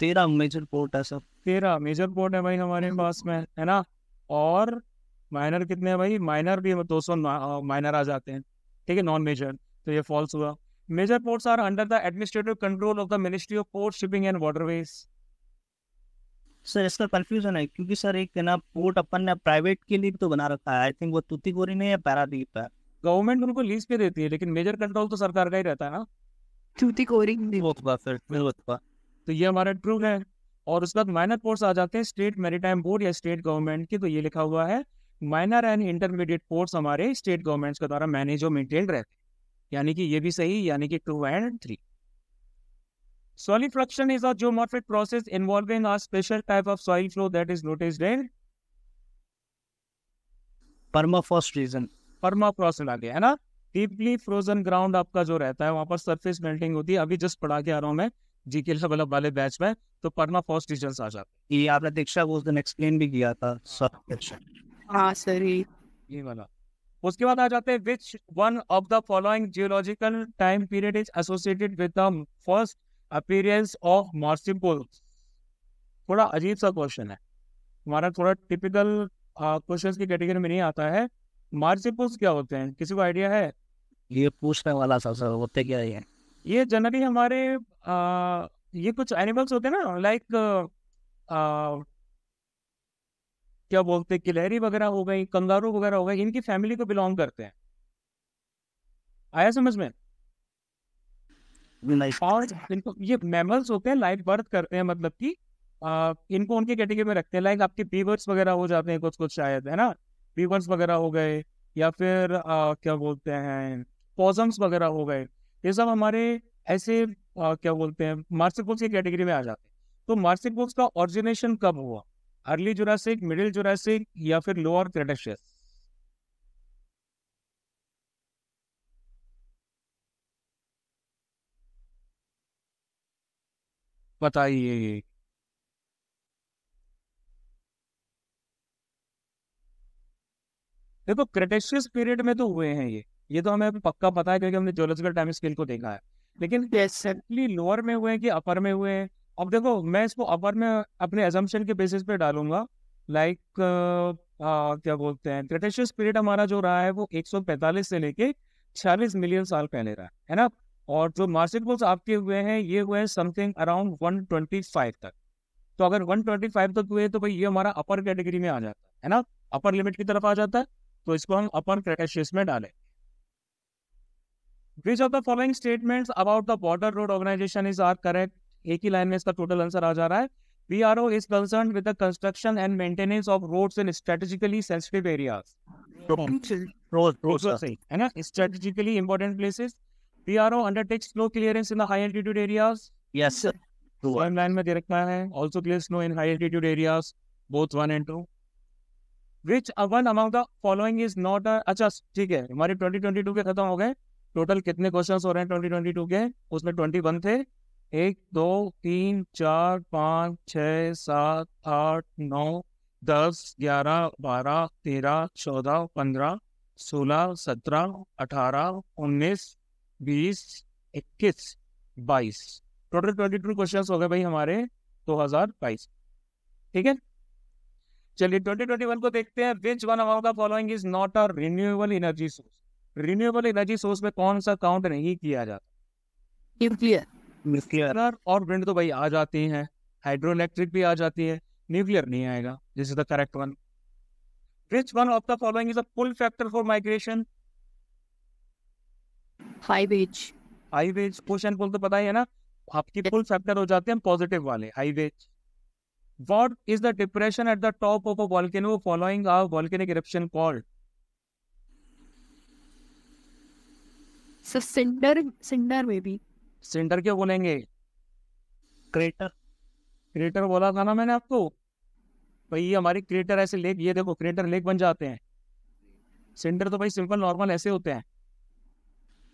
तेरह मेजर पोर्ट है सर तेरह मेजर पोर्ट है भाई हमारे हम्म। पास में है ना और माइनर कितने हैं भाई माइनर भी दो सौ माइनर आ जाते हैं ठीक है नॉन मेजर तो ये फॉल्स हुआ major ports are under the administrative control of the ministry of port shipping and waterways sir इसका कंफ्यूजन है क्योंकि सर एक ना पोर्ट अपन ने प्राइवेट के लिए तो बना रखा है आई थिंक वो तुतीकोरी ने या पैरादीप है गवर्नमेंट उनको लीज पे देती है लेकिन मेजर कंट्रोल तो सरकार का ही रहता है ना बात सर बात तो ये हमारा ट्रू है और उसके बाद माइनर पोर्ट्स आ जाते हैं स्टेट मेरीटाइम बोर्ड या स्टेट गवर्नमेंट के तो ये लिखा हुआ है माइनर एंड इंटरमीडिएट पोर्ट्स हमारे स्टेट गवर्नमेंट्स के द्वारा मैनेज और मेंटेन रहते हैं यानी कि ये भी सही यानी कि two and three Solifraction is a geomorphic process involving a special type of soil flow that is notice dead permafrost region permafrost आ गया है ना डीपली फ्रोजन ग्राउंड आपका जो रहता है वहां पर सरफेस मेल्टिंग होती है अभी जस्ट पढ़ा के आ रहा हूं मैं जीके लेवल मतलब वाले बैच में तो पढ़ना फर्स्ट डिस्टेंस आ जाता ये आपने दीक्षा वो उस दिन एक्सप्लेन भी किया था सर हाँ सर ये वाला उसके बाद आ जाते हैं which one of the following geological time period is associated with the first appearance of marsupials थोड़ा अजीब सा क्वेश्चन है हमारा थोड़ा टिपिकल क्वेश्चंस की कैटेगरी में नहीं आता है मार्सिम पोल्स क्या होते हैं किसी को आइडिया है ये पूछने वाला सब सर होते क्या है ये जनरली हमारे आ, ये कुछ एनिमल्स होते हैं ना लाइक क्या बोलते हैं गिलहरी वगैरह हो गई कंगारू वगैरह हो गए इनकी फैमिली को बिलोंग करते हैं आया समझ में और इनको ये मैमल्स होते हैं लाइफ बर्थ करते हैं मतलब कि इनको उनके कैटेगरी में रखते हैं लाइक आपके बीवर्स वगैरह हो जाते हैं कुछ कुछ शायद है ना बीवर्स वगैरह हो गए या फिर आ, क्या बोलते हैं पॉजम्स वगैरह हो गए ये सब हमारे ऐसे आ, क्या बोलते हैं मार्सिक बुक्स की कैटेगरी में आ जाते हैं तो मार्सिक बुक्स का ऑरिजिनेशन कब हुआ अर्ली जुरासिक मिडिल जुरासिक या फिर लोअर क्रेटेशियस बताइए देखो क्रेटेशियस पीरियड में तो हुए हैं ये ये तो हमें पक्का पता है क्योंकि हमने जोलॉजिकल टाइम स्केल को देखा है लेकिन एक्सैक्टली yes, लोअर में हुए हैं कि अपर में हुए हैं अब देखो मैं इसको अपर में अपने एजम्पन के बेसिस पे डालूंगा लाइक like, क्या बोलते हैं क्रिटेशियस पीरियड हमारा जो रहा है वो 145 से लेके 46 मिलियन साल पहले रहा है ना और जो मार्सिक बोल्स आपके हुए हैं ये हुए हैं समथिंग अराउंड वन तक तो अगर 125 तक हुए तो भाई ये हमारा अपर कैटेगरी में आ जाता है ना अपर लिमिट की तरफ आ जाता है तो इसको हम अपर क्रिटेशियस में डालें which of the following statements about the border road organization is are correct एक ही लाइन में इसका टोटल आंसर आ जा रहा है B R O is concern with the construction and maintenance of roads in strategically sensitive areas है ना strategically important places B R O undertake snow clearance in the high altitude areas yes sir time line में दे रखा है also clear snow in high altitude areas both one and two which one among the following is not अच्छा ठीक है हमारे twenty twenty two के खत्म हो गए टोटल कितने क्वेश्चंस हो रहे हैं ट्वेंटी ट्वेंटी टू के उसमें ट्वेंटी वन थे एक दो तीन चार पाँच छ सात आठ नौ दस ग्यारह बारह तेरह चौदह पंद्रह सोलह सत्रह अठारह उन्नीस बीस इक्कीस बाईस टोटल ट्वेंटी टू क्वेश्चन हो गए भाई हमारे दो हजार बाईस ठीक है चलिए ट्वेंटी ट्वेंटी वन को देखते हैं which one amount of following is not a renewable energy source renewable energy source में कौन सा काउंट नहीं किया जाता न्यूक्लियर न्यूक्लियर और विंड तो भाई आ जाती हैं हाइड्रो इलेक्ट्रिक भी आ जाती है न्यूक्लियर नहीं आएगा this is the correct one which one of the following is a pull factor for migration five as five as push and pull तो पता ही है ना आपकी पुल फैक्टर हो जाते हैं पॉजिटिव वाले high wage what is the depression at the top of a volcano following a volcanic eruption called sir cinder cinder में भी सिंडर क्यों बोलेंगे क्रेटर क्रेटर बोला था ना मैंने आपको भाई ये हमारी क्रेटर ऐसे लेक ये देखो क्रेटर लेक बन जाते हैं सिंडर तो भाई सिंपल नॉर्मल ऐसे होते हैं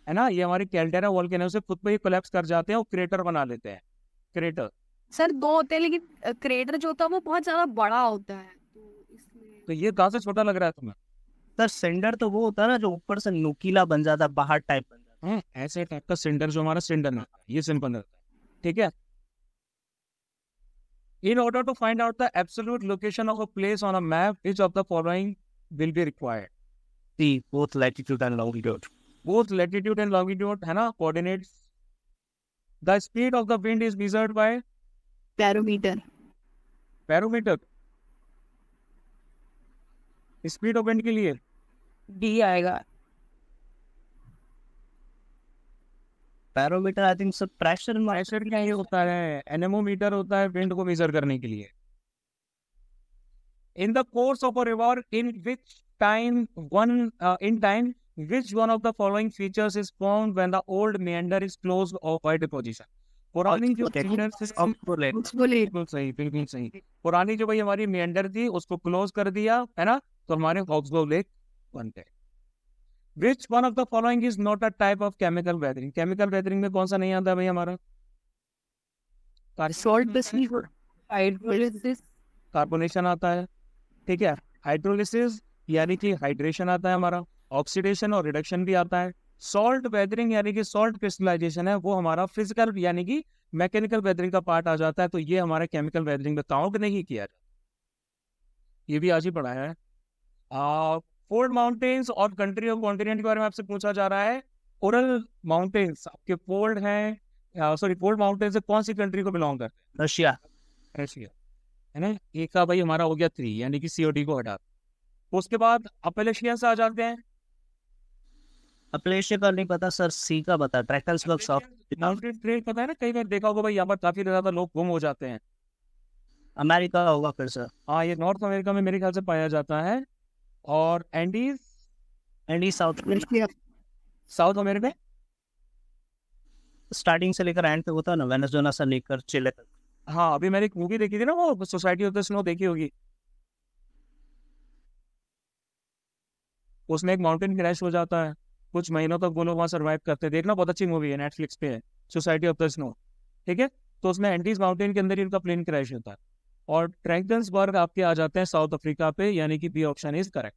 है ना ये हमारी कैल्टेरा वॉल के उसे खुद पे ही कोलैप्स कर जाते हैं और क्रेटर बना लेते हैं क्रेटर सर दो होते हैं लेकिन क्रेटर जो होता है वो बहुत ज्यादा बड़ा होता है तो, ये कहा से छोटा लग रहा है तुम्हें अधिकतर सेंडर तो वो होता है ना जो ऊपर से नुकीला बन जाता है बाहर टाइप बन जाता है हम्म, ऐसे टाइप का सेंडर जो हमारा सेंडर ना ये सिंपल है ठीक है in order to find out the absolute location of a place on a map which of the following will be required C both latitude and longitude both latitude and longitude है ना coordinates the speed of the wind is measured by barometer barometer speed of wind के लिए D आएगा barometer I think sir pressure pressure क्या ही होता है anemometer होता है विंड को मेजर करने के लिए in the course of a river in which time one in time which one of the following features is form when the old meander is close off white position पुरानी जो बिल्कुल सही बिल्कुल सही पुरानी जो भाई हमारी मेंडर थी उसको क्लोज कर दिया है ना तो हमारे oxbow lake contact. Which one of the following is not a type of chemical weathering? Chemical weathering में कौन सा नहीं आता भाई हमारा कार्बोनेशन आता है ठीक है हाइड्रोलिसिस यानी कि हाइड्रेशन आता है हमारा ऑक्सीडेशन और रिडक्शन भी आता है सॉल्ट वेदरिंग यानी कि सॉल्ट क्रिस्टलाइजेशन है वो हमारा फिजिकल यानी कि मैकेनिकल वेदरिंग का पार्ट आ जाता है तो ये हमारा केमिकल वेदरिंग में काउंट नहीं किया जाता ये भी आज ही पढ़ाया है फोर्ड माउंटेन्स और कंट्री ऑफ कॉन्टिनेंट के बारे में आपसे पूछा जा रहा है ओरल माउंटेन्स आपके फोर्ड है सॉरी फोर्ड माउंटेन से कौन सी कंट्री को बिलोंग करते हैं रशिया रशिया है ना एक का भाई हमारा हो गया थ्री यानी कि सीओडी को हटा उसके बाद अपलेशिया से आ जाते हैं अपलेशिया का नहीं पता सर सी का पता ट्रैकल्स सॉफ्ट माउंटेन ट्रेन पता है ना कई बार देखा होगा भाई यहाँ पर काफी ज्यादा लोग गुम हो जाते हैं अमेरिका होगा फिर सर हाँ ये नॉर्थ अमेरिका में मेरे ख्याल से पाया जाता है और Andes Andes south south America starting से लेकर एंड तक होता है ना वेनेजुएला से लेकर चिले तक हाँ अभी मैंने एक मूवी देखी थी ना वो सोसाइटी ऑफ द स्नो देखी होगी उसमें एक माउंटेन क्रैश हो जाता है कुछ महीनों तक वो लोग वहाँ सर्वाइव करते हैं देखना बहुत अच्छी मूवी है नेटफ्लिक्स पे है सोसाइटी ऑफ द स्नो ठीक है तो उसमें एंटीज माउंटेन के अंदर ही उनका प्लेन क्रैश होता है और ट्रैंकन्सबर्ग आपके आ जाते हैं साउथ अफ्रीका पे यानी कि B option is correct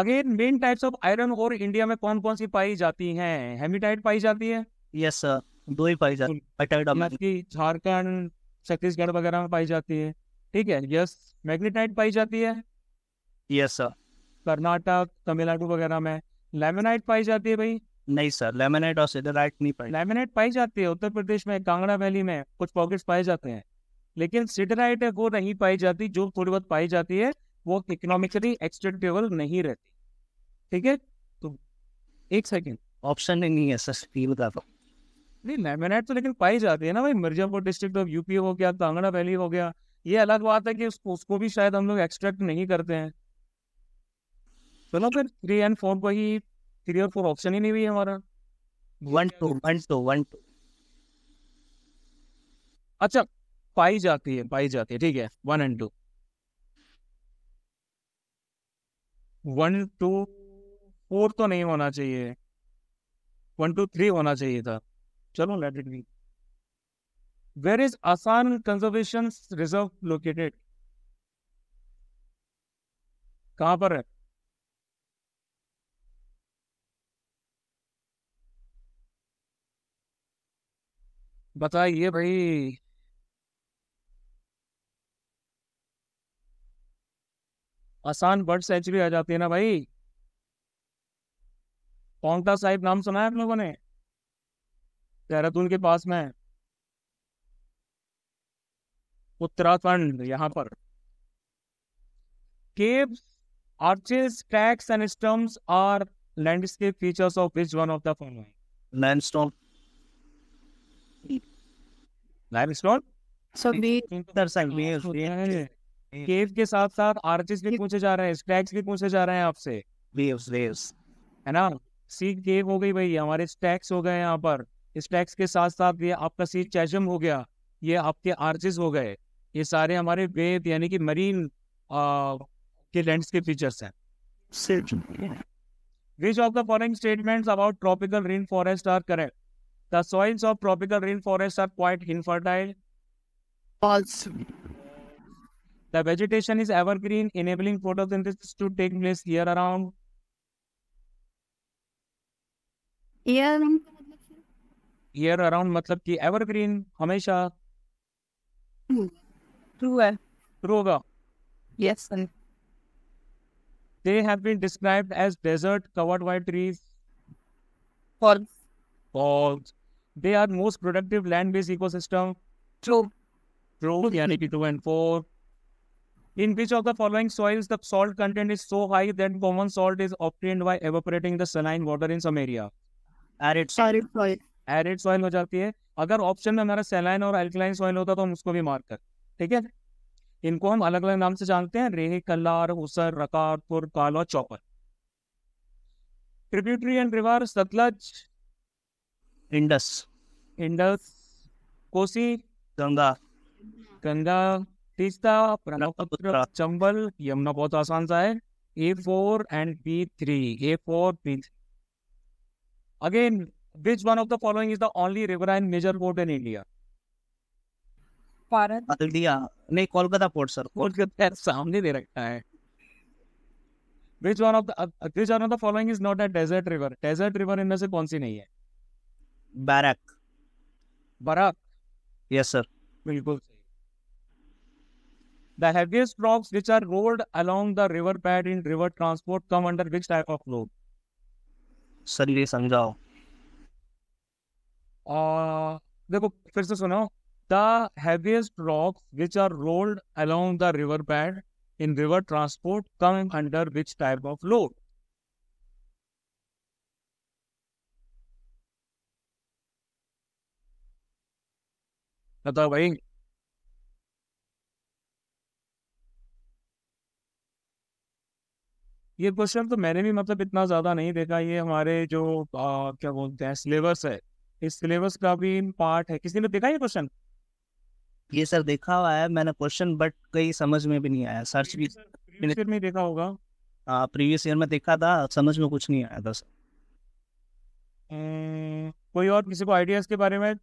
again main types of iron ore India में कौन कौन सी पाई जाती हैं हेमिटाइट पाई जाती है यस सर दो ही पाई जाती है झारखंड छत्तीसगढ़ वगैरह में पाई जाती है ठीक है यस मैग्नेटाइट पाई जाती है यस सर कर्नाटक तमिलनाडु वगैरह में लेमोनाइट पाई जाती है भाई नहीं सर लेमोनाइट और सिडराइट नहीं पाई लेमोनाइट पाई जाती है उत्तर प्रदेश में कांगड़ा वैली में कुछ पॉकेट्स पाए जाते हैं लेकिन सिडराइट वो नहीं पाई जाती जो थोड़ी बहुत पाई जाती है वो इकोनॉमिकली एक्सटेंटेबल नहीं रहती ठीक है तो एक सेकेंड ऑप्शन नहीं है सर फील का तो नहीं लेमिनेट तो लेकिन पाई जाती है ना भाई मिर्जापुर डिस्ट्रिक्ट ऑफ यूपी हो गया कांगड़ा वैली हो गया ये अलग बात है कि उसको, उसको भी शायद हम लोग एक्सट्रैक्ट नहीं करते हैं चलो फिर थ्री एंड फोर को ही थ्री और फोर ऑप्शन ही नहीं हुई हमारा one two one two one two अच्छा पाई जाती है पाई जाती है ठीक है one and two one two four तो नहीं होना चाहिए वन टू थ्री होना चाहिए था चलो let it be where is Asan conservation reserve located कहां पर है बताइए भाई आसान बर्ड सेंचुरी आ जाती है ना भाई पौंगटा साहिब नाम सुना है आप लोगों ने देहरादून के पास में उत्तराखंड यहां पर caves arches stacks and stumps are landscape features of which one of the following limestone limestone so B दर्शक बी केव के साथ साथ आर्चिस भी पूछे जा रहे हैं स्टैक्स भी पूछे जा रहे हैं आपसे वेव्स वेव्स है ना सी केव हो गई भाई हमारे स्टैक्स हो गए यहाँ पर स्टैक्स के साथ साथ ये आपका सी चैजम हो गया ये आपके आर्चिस हो गए ये सारे हमारे वेव यानी कि मरीन आ, के लैंडस्केप फीचर्स हैं which of the following statement about tropical rain forest are correct the soils of tropical rain forest are quite infertile False. The vegetation is evergreen, enabling photosynthesis to take place year around. Year around year around मतलब कि evergreen हमेशा hmm. true true yes sir. They have been described as desert covered by trees. False. False. They are most productive land-based ecosystem. True. True. यानी two and four. In which of the following soils the salt content is so high that common salt is obtained by evaporating the saline water in some area? Arid soil. Arid soil. Arid soil हो जाती है अगर option में हमारा सेलाइन और alkaline soil होता तो हम उसको भी मार्क कर ठीक है इनको हम अलग अलग नाम से जानते हैं रेहे कल्लार हुसर रकारपुर काल और चौपर tributary and river Sutlej Indus Indus Kosi Ganga Ganga तीसरा ब्रह्मपुत्र चंबल यमुना बहुत आसान सा है A four and B three A four B three again which one of the following is the only and major port in India नहीं कोलकाता पोर्ट सर कोलकाता सामने दे रखा है which one of which one of the following is not a desert river desert river इनमें से कौन सी नहीं है बराक यस सर बिल्कुल The heaviest rocks which are rolled along the river bed in river transport come under which type of load? Sir ये समझाओ आ, देखो फिर से सुनो the heaviest rocks which are rolled along the river bed in river transport come under which type of load बताओ भाई ये क्वेश्चन तो मैंने भी मतलब इतना ज़्यादा नहीं देखा ये हमारे जो आ, क्या बोलते हैं सिलेबस है इस सिलेबस का भी पार्ट है किसी ने देखा ये क्वेश्चन ये सर देखा हुआ है मैंने क्वेश्चन बट कहीं समझ में भी नहीं आया सर्च भी प्रीवियस ईयर में देखा होगा हाँ प्रीवियस ईयर में देखा था समझ में कुछ नहीं आया था सर हम्म, कोई और किसी को आइडिया के बारे में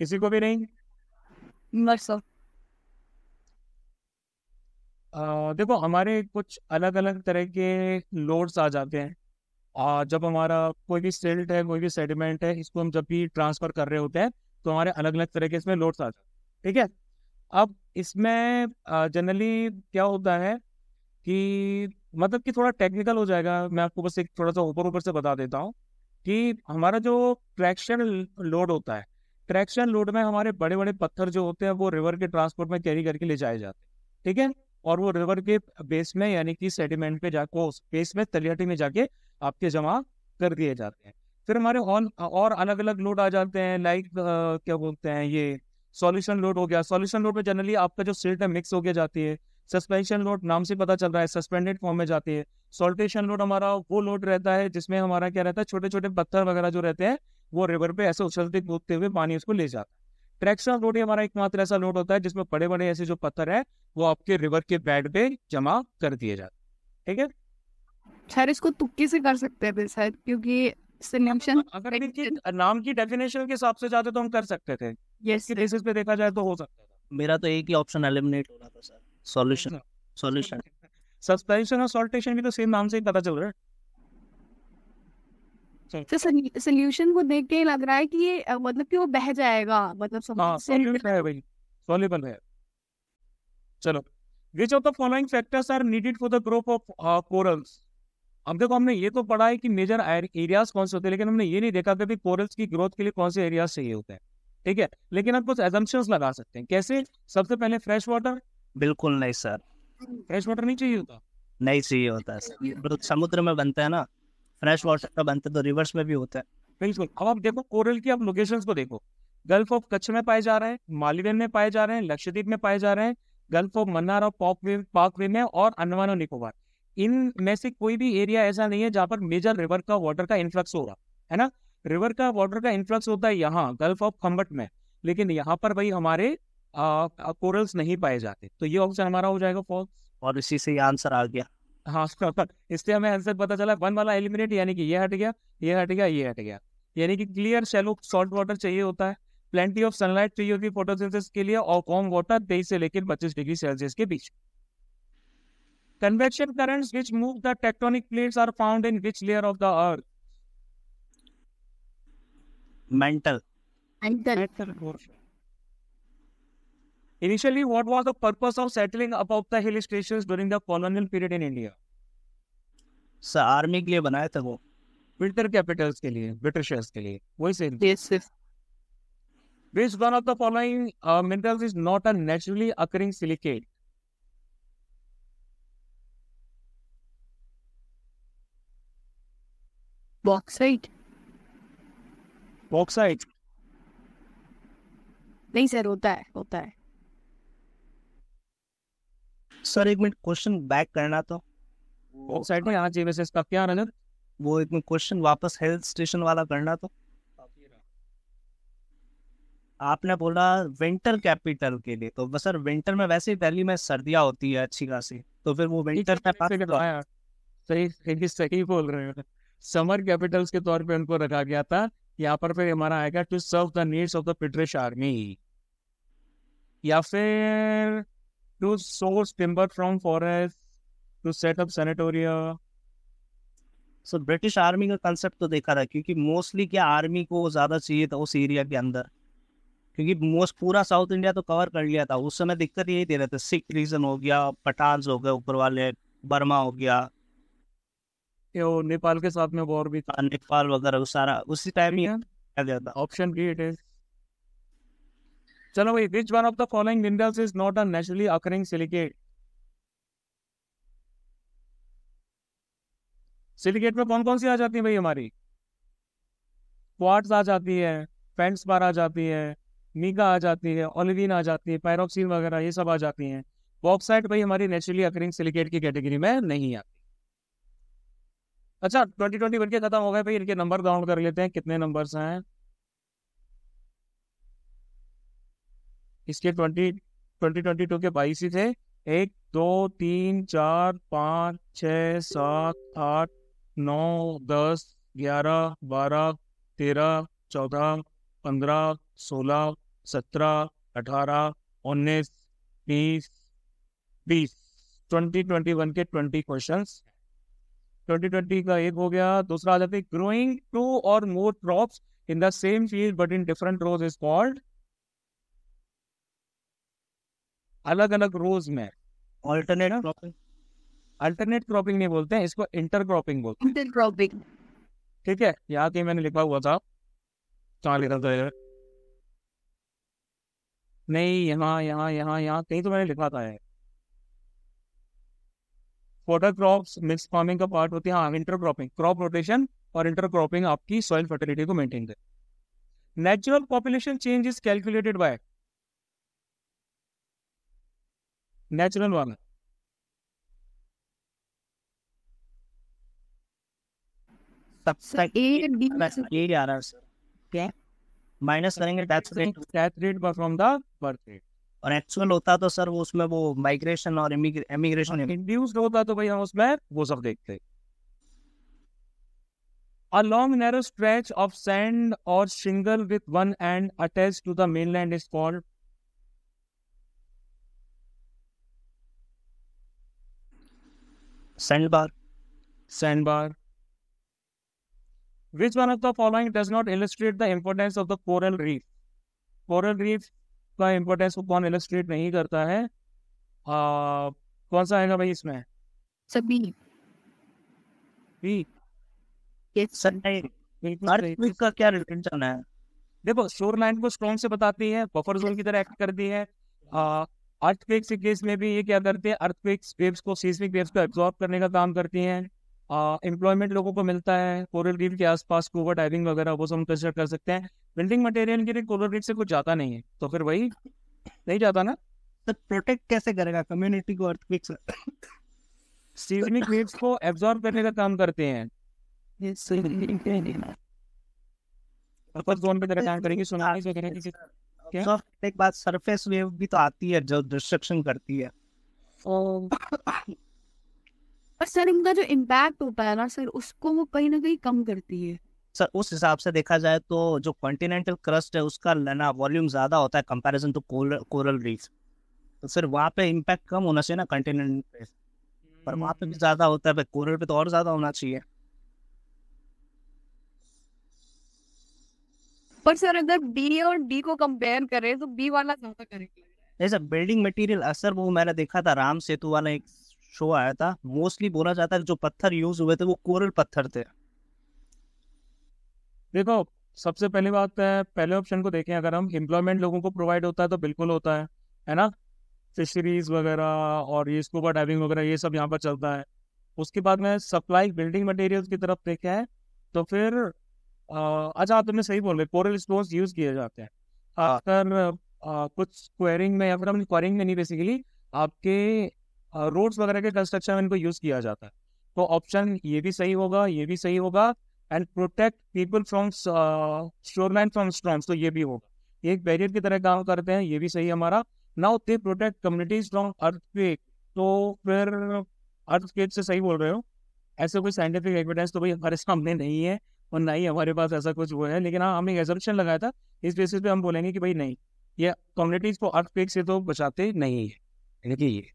किसी को भी नहीं सर देखो हमारे कुछ अलग अलग तरह के लोड्स आ जाते हैं आ, जब हमारा कोई भी सेल्ट है कोई भी सेडिमेंट है इसको हम जब भी ट्रांसफर कर रहे होते हैं तो हमारे अलग अलग तरह के इसमें लोड्स आ जाते हैं ठीक है अब इसमें जनरली क्या होता है कि मतलब कि थोड़ा टेक्निकल हो जाएगा मैं आपको बस एक थोड़ा सा ऊपर ऊपर से बता देता हूँ कि हमारा जो ट्रैक्शन लोड होता है ट्रैक्शन लोड में हमारे बड़े बड़े पत्थर जो होते हैं वो रिवर के ट्रांसपोर्ट में कैरी करके ले जाए जाते हैं ठीक है और वो रिवर के बेस में यानी कि सेडिमेंट पे जाकर बेस में तलियाटी में जाके आपके जमा कर दिए जाते हैं फिर हमारे और और अलग अलग लोड आ जाते हैं लाइक क्या बोलते हैं ये सॉल्यूशन लोड हो गया सॉल्यूशन लोड में जनरली आपका जो सिल्ट है मिक्स हो गया जाती है सस्पेंशन लोड नाम से पता चल रहा है सस्पेंडेड फॉर्म में जाती है सोल्टेशन लोड हमारा वो लोड रहता है जिसमें हमारा क्या रहता है छोटे छोटे पत्थर वगैरह जो रहते हैं वो रिवर पे ऐसे उछलते कूदते हुए पानी उसको ले जाता है ट्रैक्शनल लोड ही हमारा एकमात्र ऐसा लोड होता है जिसमें बड़े बड़े ऐसे जो पत्थर है वो आपके रिवर के बेड पे जमा कर दिए जाते हैं ठीक है सर इसको तुक्के से कर सकते हैं सर क्योंकि सिनेप्शन हाँ, अगर देखिए नाम की डेफिनेशन के हिसाब से जाते तो हम कर सकते थे यस yes. बेसिस पे देखा जाए तो हो सकता था मेरा तो एक ही ऑप्शन एलिमिनेट हो रहा था सर सॉल्यूशन सॉल्यूशन सस्पेंशन और सॉल्टेशन भी तो सेम नाम से ही पता चल रहा है तो सोल्यूशन को देख के लग रहा है कि ये मतलब कि वो बह जाएगा मतलब हाँ, है चलो of the following factors are needed for the growth of corals देखो हमने ये तो पढ़ा है कि मेजर एरियाज कौन से होते हैं लेकिन हमने ये नहीं देखा कभी कोरल्स की ग्रोथ के लिए कौन से एरियाज चाहिए होते हैं ठीक है लेकिन आप कुछ एजम्पन्स लगा सकते हैं कैसे सबसे पहले फ्रेश वाटर बिल्कुल नहीं सर फ्रेश वाटर नहीं चाहिए होता नहीं चाहिए होता सर समुद्र में बनता है ना फ्रेश वाटर का बनते हैं तो रिवर्स में भी होते हैं बिल्कुल अब आप देखो कोरल की आप लोकेशन को देखो गल्फ ऑफ कच्छ में पाए जा रहे हैं मालिवेन में पाए जा रहे हैं लक्षद्वीप में पाए जा रहे हैं गल्फ ऑफ मन्नार और पॉकवे पार्कवे में और अंडमान निकोबार इन में से कोई भी एरिया ऐसा नहीं है जहाँ पर मेजर रिवर का वाटर का इन्फ्लक्स हो रहा है ना रिवर का वाटर का इन्फ्लक्स होता है यहाँ गल्फ ऑफ खम्बट में लेकिन यहाँ पर भाई हमारे कोरल्स नहीं पाए जाते तो ये ऑप्शन हमारा हो जाएगा फॉल्स और इसी से आंसर आ गया हाँ इससे हमें आंसर पता चला वन वाला एलिमिनेट यानी कि ये हट गया ये हट गया ये हट गया यानी कि क्लियर शेलो सॉल्ट वाटर चाहिए होता है प्लेंटी ऑफ सनलाइट चाहिए होती है फोटोसिंथेसिस के लिए और कॉम वाटर तेईस से लेकर पच्चीस डिग्री सेल्सियस के बीच convection currents which move the tectonic plates are found in which layer of the earth mantle mantle Initially, what was the purpose of settling above the hill stations during the colonial period in India? Sir army के लिए बनाया था वो winter Capitals के लिए Britishers के लिए वही same Which one of the following uh, minerals is not a naturally occurring silicate? Bauxite. Bauxite. नहीं सर होता है होता है सर एक मिनट क्वेश्चन बैक करना था तो। साइड में यहाँ चाहिए का क्या रनर वो एक मिनट क्वेश्चन वापस हेल्थ स्टेशन वाला करना था तो। आपने बोला विंटर कैपिटल के लिए तो सर विंटर में वैसे ही दिल्ली में सर्दियां होती है अच्छी खासी तो फिर वो विंटर हाँ में सही सही बोल रहे हो समर कैपिटल्स के तौर पे उनको रखा गया था यहाँ पर फिर हमारा आएगा to serve the needs of the British army या फिर to source timber from forest to set up sanatoria? Sir British army का कंसेप्ट तो देखा था क्योंकि मोस्टली क्या आर्मी को ज़्यादा चाहिए था उस एरिया के अंदर क्योंकि मोस्ट पूरा साउथ इंडिया तो कवर कर लिया था उस समय दिक्कत यही दे रहे थे सिख रीजन हो गया पठान हो गए ऊपर वाले बर्मा हो गया यो नेपाल के साथ में वॉर भी था नेपाल वगैरह सारा उसी टाइम ही ऑप्शन बी इट इज चलो भाई which one of the following minerals is not a naturally occurring silicate silicate में कौन कौन सी आ जाती है भाई हमारी क्वार्ट्स आ जाती है पेंट्स बार आ जाती है मीका आ जाती है ओलिविन आ जाती है पैरोक्सिन वगैरह ये सब आ जाती हैं बॉक्साइट भाई हमारी नेचुरली अकरिंग सिलिकेट की कैटेगरी में नहीं आती अच्छा ट्वेंटी ट्वेंटी बन के खत्म हो गए भाई इनके नंबर डाउन कर लेते हैं कितने नंबर्स हैं इसके ट्वेंटी ट्वेंटी ट्वेंटी टू के बाईस थे एक दो तीन चार पाँच छ सात आठ नौ दस ग्यारह बारह तेरह चौदह पंद्रह सोलह सत्रह अठारह उन्नीस बीस बीस ट्वेंटी ट्वेंटी वन के ट्वेंटी क्वेश्चन ट्वेंटी ट्वेंटी का एक हो गया दूसरा आ जाता है growing two or more crop in the same field but in different rows is called अलग अलग रोज में ऑल्टरनेट क्रॉपिंग अल्टरनेट क्रॉपिंग नहीं बोलते हैं इसको इंटर क्रॉपिंग बोलते हैं इंटरक्रॉपिंग ठीक है यहाँ कहीं मैंने लिखा हुआ था कहाँ लिखा था नहीं यहाँ यहाँ यहाँ यहाँ कहीं तो मैंने लिखा था यार मिक्स फार्मिंग का पार्ट होती है हाँ इंटर क्रॉपिंग क्रॉप रोटेशन और इंटर क्रॉपिंग आपकी सॉइल फर्टिलिटी को मेंटेन करे natural population change is calculated by natural वाला सबसे माइनस करेंगे टैक्स रेट पर फ्रॉम द बर्थ रेट और एक्चुअल होता तो सर वो उसमें वो माइग्रेशन और इमिग्रेशन इंड्यूस्ड होता तो भाई हम उसमें वो सब देखते a long narrow stretch of sand और shingle with one end attached to the mainland is called sand bar sand bar Which one of the following does not illustrate the importance of the coral reef? Coral reef का importance को कौन illustrate नहीं करता है? आ, कौन सा आएगा भाई इसमें? सभी. बी. Yes. सर नहीं. अर्थक्वेक का क्या रिलेशन चलना है? देखो शोर लाइन को स्ट्रॉन्ग से बताती है बफर जोन की तरह एक्ट करती है अर्थक्वेक्स के केस में भी ये क्या करते हैं अर्थक्वेक्स वेव्स को सीजमिक वेव्स को एब्जॉर्ब करने का काम करती हैं एम्प्लॉयमेंट लोगों को मिलता है कोरल रीफ के आसपास कोवर डाइविंग वगैरह वो सब कंसिडर कर सकते हैं बिल्डिंग मटेरियल के लिए कोरल रीफ से कुछ जाता नहीं है तो फिर वही नहीं जाता ना तो प्रोटेक्ट कैसे करेगा कम्युनिटी को अर्थक्वेक सीजमिक वेव्स को एब्जॉर्ब करने का काम करते हैं ये सही नहीं है ना अपर जोन पे तरह काम करेंगे सुनाई वगैरह अच्छा। किसी सरफेस वेव भी तो आती है जो डिस्ट्रक्शन करती है सर oh. इनका जो इम्पैक्ट होता है ना सर उसको वो कहीं ना कहीं कम करती है सर उस हिसाब से देखा जाए तो जो कॉन्टिनेंटल क्रस्ट है उसका लेना वॉल्यूम ज्यादा होता है कंपैरिजन टू कोरल रीफ तो सर वहाँ पे इम्पैक्ट कम होना चाहिए ना कॉन्टिनेंट पे पर वहाँ पे भी hmm. ज्यादा होता है कोरल पे तो और ज्यादा होना चाहिए पर सर अगर बी और डी को कंपेयर करें तो बी वाला ज्यादा करेक्ट ऐसा बिल्डिंग मटेरियल असर वो मैंने देखा था राम सेतु वाला एक शो आया था मोस्टली बोला जाता है जो पत्थर यूज हुए थे वो कोरल पत्थर थे देखो सबसे पहली बात है पहले ऑप्शन को देखें अगर हम एम्प्लॉयमेंट लोगों को प्रोवाइड होता है तो बिल्कुल होता है है ना फिशरीज वगैरह और ये स्कूबा डाइविंग वगैरह ये सब यहाँ पर चलता है उसके बाद में सप्लाई बिल्डिंग मटेरियल्स की तरफ देखा है तो फिर अच्छा आप तुमने सही बोल रहे कोरल यूज किए जाते हैं हाँ। अक्सर कुछ क्वेरिंग में या फिर क्वेरिंग में नहीं बेसिकली आपके रोड्स वगैरह के कंस्ट्रक्शन में इनको यूज किया जाता है तो ऑप्शन ये भी सही होगा ये भी सही होगा and protect people from shoreline from storms तो ये भी होगा एक बैरियर की तरह काम करते हैं ये भी सही हमारा now they protect communities from earthquake तो फिर अर्थक्वेक से सही बोल रहे हो ऐसे कोई साइंटिफिक एविडेंस तो भाई हमारे सामने नहीं है और ना ही हमारे पास ऐसा कुछ वो है लेकिन हाँ हमने एजम्पन लगाया था इस बेसिस पे हम बोलेंगे कि भाई नहीं ये कम्युनिटीज को अर्थ पेक से तो बचाते नहीं है यानी ये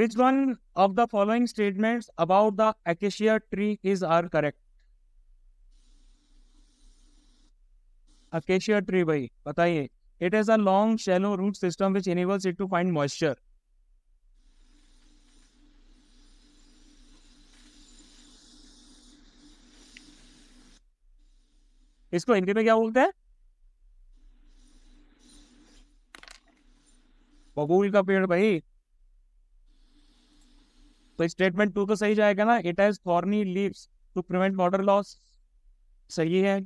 which one of the following statement about the acacia tree is are correct acacia tree भाई बताइए it is a long shallow root system which enables it to find moisture इसको हिंदी में क्या बोलते हैं बबूल का पेड़ भाई तो स्टेटमेंट टू तो सही जाएगा ना it has thorny leaves to prevent water loss सही है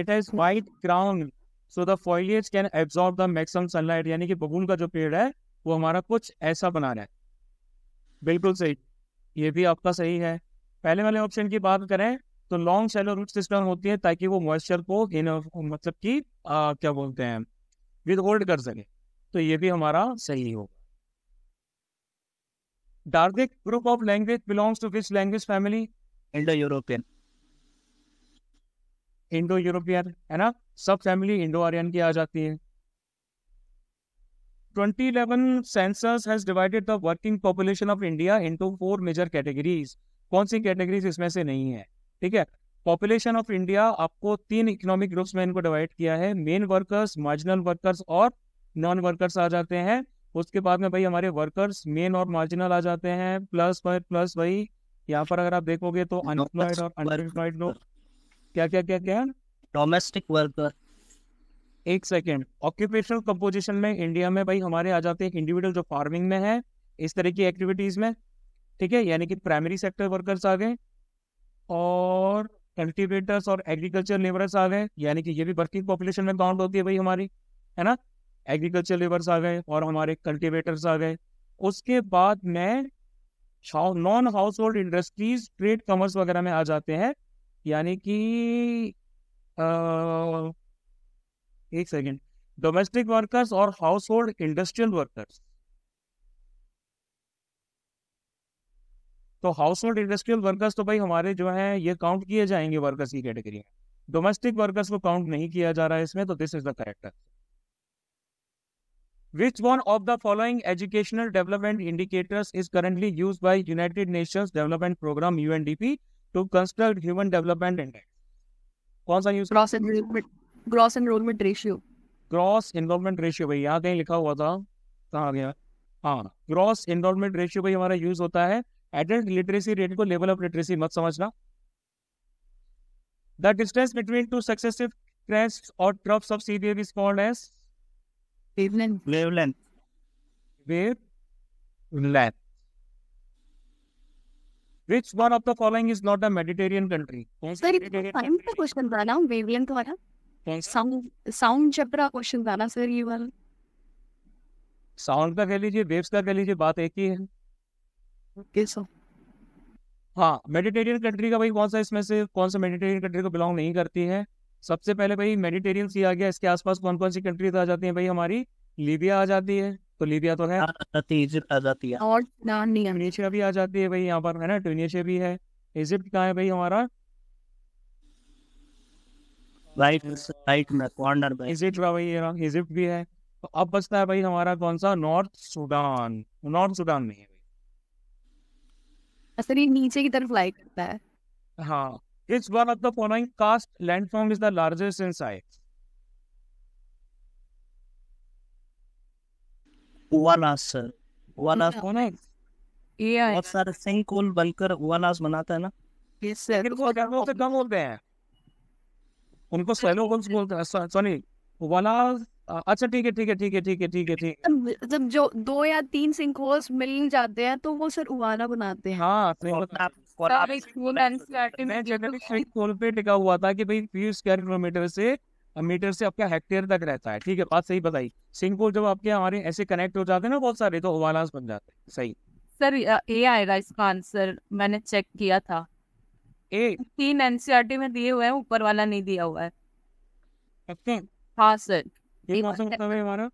it has wide crown so the foliage can absorb the maximum sunlight यानी कि बबूल का जो पेड़ है वो हमारा कुछ ऐसा बना रहा है बिल्कुल सही ये भी आपका सही है पहले वाले ऑप्शन की बात करें तो लॉन्ग शेलो रूट सिस्टम होती है ताकि वो मॉइस्चर को इन मतलब कि क्या बोलते हैं विद होल्ड कर सके तो ये भी हमारा सही होगा Dardic group of language belongs to which language family Indo European Indo European है ना सब फैमिली इंडो आर्यन की आ जाती है 2011 census has divided the working population of India into four major categories कौन सी कैटेगरीज इसमें से नहीं है ठीक है पॉपुलेशन ऑफ इंडिया आपको तीन इकोनॉमिक ग्रुप्स में इनको डिवाइड किया है मेन वर्कर्स मार्जिनल वर्कर्स और नॉन वर्कर्स आ जाते हैं उसके बाद में भाई हमारे वर्कर्स मेन और मार्जिनल आ जाते हैं प्लस प्लस भाई यहाँ पर अगर आप देखोगे तो अनएम्प्लॉयड और अनएम्प्लॉयड लोग क्या क्या क्या क्या डोमेस्टिक वर्कर एक सेकेंड ऑक्यूपेशनल कंपोजिशन में इंडिया में भाई हमारे आ जाते हैं इंडिविजुअल जो फार्मिंग में है इस तरह की एक्टिविटीज में ठीक है यानी कि प्राइमरी सेक्टर वर्कर्स आ गए और कल्टीवेटर्स और एग्रीकल्चर लेबरर्स आ गए यानी कि ये भी वर्किंग पॉपुलेशन में काउंट होती है भाई हमारी है ना एग्रीकल्चर लेबर्स आ गए और हमारे कल्टीवेटर्स आ गए उसके बाद में non household industries trade commerce वगैरह में आ जाते हैं यानी कि एक सेकेंड डोमेस्टिक वर्कर्स और हाउस होल्ड इंडस्ट्रियल वर्कर्स तो हाउस होल्ड इंडस्ट्रियल वर्कर्स तो भाई हमारे जो है ये काउंट किए जाएंगे वर्कर्स की कैटेगरी में डोमेस्टिक वर्कर्स को काउंट नहीं किया जा रहा है इसमें तो this is the correct Which of the following educational development indicators is currently use by United Nation Development Programme U NDP to construct human development इंड कौन सा use gross enrolment gross enrolment ratio gross enrolment ratio भाई यहाँ कहीं लिखा हुआ था कहाँ गया हाँ ग्रॉस एनरोलमेंट रेशियो भाई हमारा यूज होता है एडल्ट लिटरेसी रेट को लेवल ऑफ लिटरेसी मत समझना the distance between two successive crests और drops of sea wave is called as wavelength. Wavelength. Wavelength. Which one of the following is not a Mediterranean country? Sir, time का question था ना wavelength वाला. Sound sound जबरा question था ना sir ये वाला. Sound का कह लीजिए, waves का कह लीजिए, बात एक ही है. हाँ मेडिटेरियन कंट्री का भाई कौन सा इसमें से कौन सा मेडिटेरियन कंट्री को बिलोंग नहीं करती है सबसे पहले भाई मेडिटेरियन सी आ गया इसके आसपास कौन कौन सी कंट्री आ जाती है भाई हमारी लीबिया आ जाती है तो लीबिया तो है भी आ जाती है भाई यहाँ पर है ना ट्यूनिशिया भी है इजिप्ट कहाँ है भाई हमारा राइट राइट में कॉर्नर इजिप्ट भाई इजिप्ट हाँ, भी है तो अब बचता है भाई हमारा कौन सा नॉर्थ सूडान नॉर्थ सूडान में है शरीर नीचे की तरफ लाई करता है हाँ it's one of the following karst landform is the largest in size वनास वनास कौन है ये बहुत सारे सिंह कोल बनकर वनास बनाता है ना यस सर इनको कम बोलते हैं उनको स्वेलो बोलते हैं सॉरी वनास अच्छा ठीक है ठीक है ठीक है ठीक है ठीक है ठीक है जब जो दो या तीन सिंक होल्स मिल जाते हैं तो वो सर उवाना बनाते हैं हाँ मैं जनरली खोल पे लिखा हुआ था कि भाई फीस स्क्वायर किलोमीटर से मीटर से आपका हेक्टेयर तक रहता है ठीक है बात सही बताई सिंक होल जब आपके हमारे ऐसे कनेक्ट हो जाते हैं ना बहुत सारे तो उवाना बन जाते हैं सही सर ए आएगा इसका आंसर मैंने चेक किया था ए तीन एनसीईआरटी e में दिए हुए हैं ऊपर वाला नहीं दिया हुआ है हाँ सर ये मौसम का समय हमारा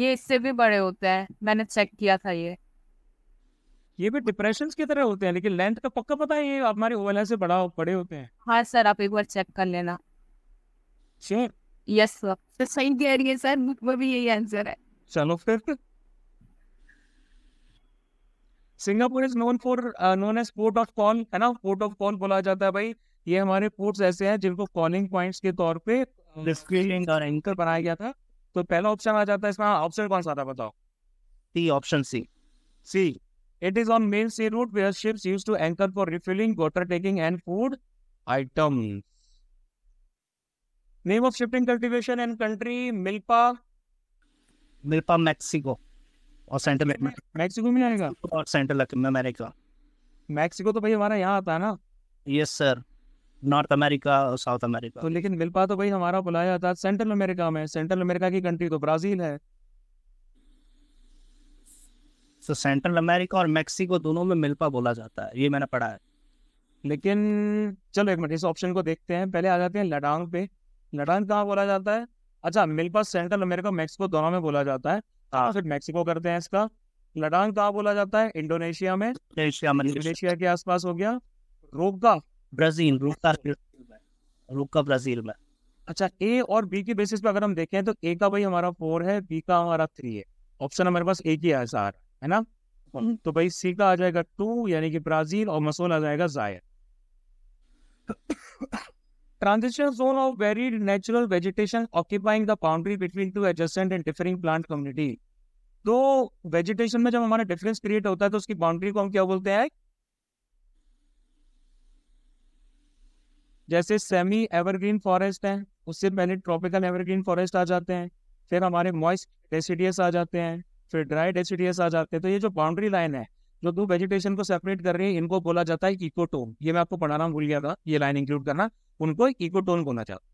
ये इससे भी बड़े होते हैं मैंने चेक किया था ये ये भी डिप्रेशन की तरह होते हैं लेकिन लेंथ का पक्का पता है ये हमारे ओवला से बड़ा बड़े होते हैं हाँ सर आप एक बार चेक कर लेना श्योर यस सर तो सही कह रही है सर बुक में भी यही आंसर है चलो फिर Singapore is known for known as port of call है ना पोर्ट ऑफ कॉल बोला जाता है भाई ये हमारे पोर्ट्स ऐसे हैं जिनको कॉलिंग पॉइंट्स के तौर पे लिफ्टिंग um, और एंकर बनाया गया था तो पहला ऑप्शन आ जाता है इसमें ऑप्शन हाँ, कौन सा था बताओ C option C C it is on main sea route where ships use to anchor for refilling water taking and food item name of shifting cultivation and country milpa milpa Mexico और central Mexico में आएगा और central America Mexico तो भाई हमारा यहाँ आता है ना यस सर नॉर्थ अमेरिका और साउथ अमेरिका तो लेकिन मिलपा तो भाई हमारा बुलाया है सेंट्रल अमेरिका में सेंट्रल अमेरिका की कंट्री तो ब्राजील है तो सेंट्रल अमेरिका और मैक्सिको दोनों में मिलपा बोला जाता है ये मैंने पढ़ा है लेकिन चलो एक मिनट इस ऑप्शन को देखते हैं पहले आ जाते हैं लडांग पे लडांग कहाँ बोला जाता है अच्छा मिल्पा सेंट्रल अमेरिका मैक्सिको दोनों में बोला जाता है हाँ। हाँ, फिर मैक्सिको करते हैं इसका लडांग कहाँ बोला जाता है इंडोनेशिया में इंडोनेशिया के आसपास हो गया रोगा ब्राजील रूका अच्छा। रूका ब्राजील में अच्छा ए और बी के बेसिस पे अगर हम देखें तो ए का भाई हमारा फोर है बी का हमारा थ्री है ऑप्शन हमारे पास ए की है सार है ना हाँ। तो भाई सी का आ जाएगा टू यानी कि ब्राजील और मसोल आ जाएगा जायर transition zone of very natural vegetation occupying the boundary between two adjacent and differing plant community तो वेजिटेशन में जब हमारा डिफरेंस क्रिएट होता है तो उसकी बाउंड्री को हम क्या बोलते हैं जैसे सेमी एवरग्रीन फॉरेस्ट है उससे पहले ट्रॉपिकल एवरग्रीन फॉरेस्ट आ जाते हैं फिर हमारे मॉइस्ट डेसिडियस आ जाते हैं फिर ड्राई डेसिडियस आ जाते हैं तो ये जो बाउंड्री लाइन है जो दो वेजिटेशन को सेपरेट कर रही है इनको बोला जाता है इकोटोन ये मैं आपको पढ़ाना भूल गया था ये लाइन इंक्लूड करना उनको इकोटोन बोला जाता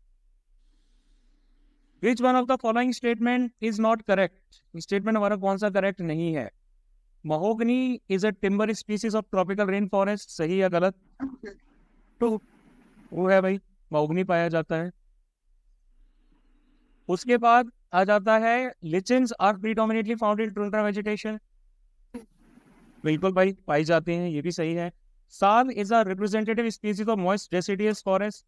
which one of the following statement is not correct statement हमारा कौन सा करेक्ट नहीं है mahogany is a timber species of tropical rain forest सही या गलत टू वो है भाई मोगनी पाया जाता है उसके बाद आ जाता है lichens are predominantly found in tundra vegetation बिल्कुल भाई पाई जाते हैं ये भी सही है sal is a representative species of moist deciduous forest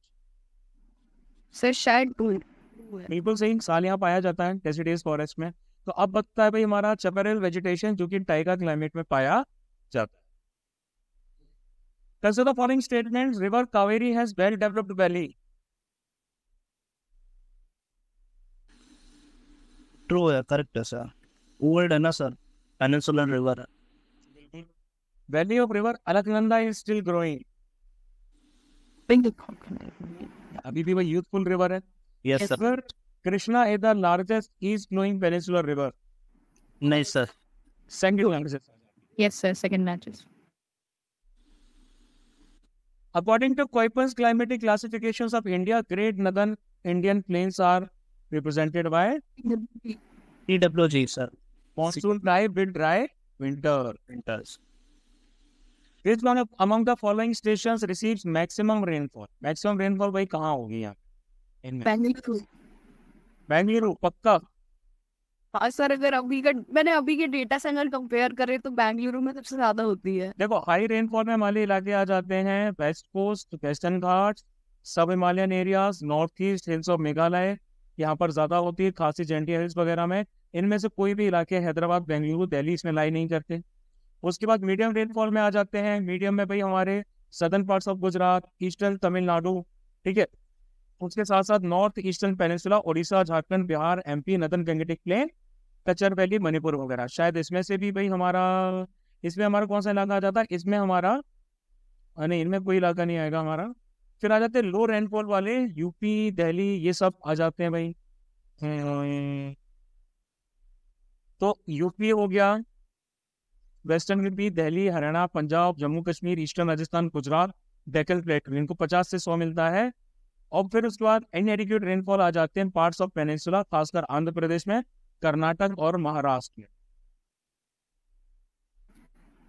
sir शायद बिल्कुल सही साल यहाँ पाया जाता है डेसिडियस फॉरेस्ट में तो अब बताता है भाई हमारा चपेरल वेजिटेशन जो कि टाइगर क्लाइमेट में पाया जाता है Consider the following statements. River Kaveri has well developed valley. True, yeah, correct, sir. Old, na sir. Peninsular river. Valley of river Alaknanda is still growing. Think the अभी भी youthful river hai. Yes, sir. Sir Krishna is the largest east flowing peninsular river. Nice, sir. Second largest. Yes, sir. Second largest. According to Kuiper's climatic classifications of India, Great Northern Indian Plains are represented by TWG, sir. Monsoon dry, bit dry, winter. Winters. Which one of, among the following stations receives maximum rainfall? Maximum rainfall भाई कहाँ होगी यहाँ? बेंगलुरु. बेंगलुरु पक्का हाँ sir अगर अभी का मैंने अभी के डेटा से कंपेयर करे तो बेंगलुरु में सबसे ज्यादा होती है देखो हाई रेनफॉल में हमारे इलाके आ जाते हैं वेस्ट कोस्ट वेस्टर्न घाट सब Himalayan areas north east hills of Meghalaya यहाँ पर ज्यादा होती है खासी जेंटी हिल्स वगैरह में इनमें से कोई भी इलाके हैदराबाद बेंगलुरु दिल्ली इसमें लाई नहीं करते उसके बाद मीडियम रेनफॉल में आ जाते हैं मीडियम में भाई हमारे southern parts of Gujarat eastern Tamil Nadu ठीक है उसके साथ साथ north eastern peninsula Odisha Jharkhand Bihar MP northern Gangetic plain Cachar valley Manipur वगैरह शायद इसमें से भी भाई हमारा इसमें हमारा कौन सा इलाका आ जाता है इसमें हमारा नहीं इनमें कोई इलाका नहीं आएगा हमारा फिर आ जाते हैं लो रेनफॉल वाले यूपी दिल्ली ये सब आ जाते हैं भाई हम्म, तो यूपी हो गया western UP Delhi Haryana Punjab Jammu Kashmir eastern Rajasthan Gujarat Deccan plateau इनको पचास से सौ मिलता है और फिर उसके बाद इनएडिक्यूट रेनफॉल आ जाते हैं पार्ट्स ऑफ पेनिसुला खासकर आंध्र प्रदेश में कर्नाटक और महाराष्ट्र में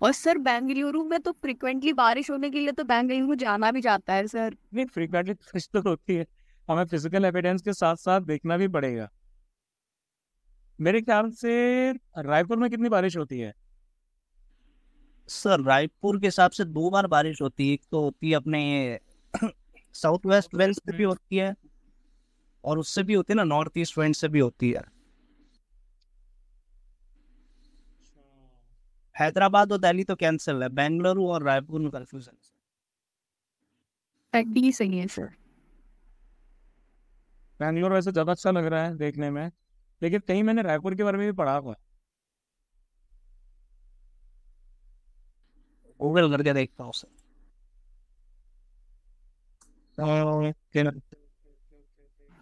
और सर बेंगलुरु में तो फ्रिक्वेंटली बारिश होने के लिए तो बेंगलुरु जाना भी जाता है सर नहीं फ्रिक्वेंटली बारिश तो होती है हमें फिजिकल एविडेंस के साथ साथ देखना भी पड़ेगा मेरे ख्याल से रायपुर में कितनी बारिश होती है सर रायपुर के हिसाब से दो बार बारिश होती है एक तो होती है अपने साउथ वेस्ट वेंड से भी होती है और उससे भी होती है ना नॉर्थ ईस्ट वेंड से भी होती है अच्छा। हैदराबाद और दिल्ली तो कैंसिल है बेंगलुरु और रायपुर में कंफ्यूजन है सही है सर बेंगलोर वैसे ज्यादा अच्छा लग रहा है देखने में लेकिन कहीं मैंने रायपुर के बारे में भी पढ़ा हुआ गूगल करके देखता हूँ सर uh,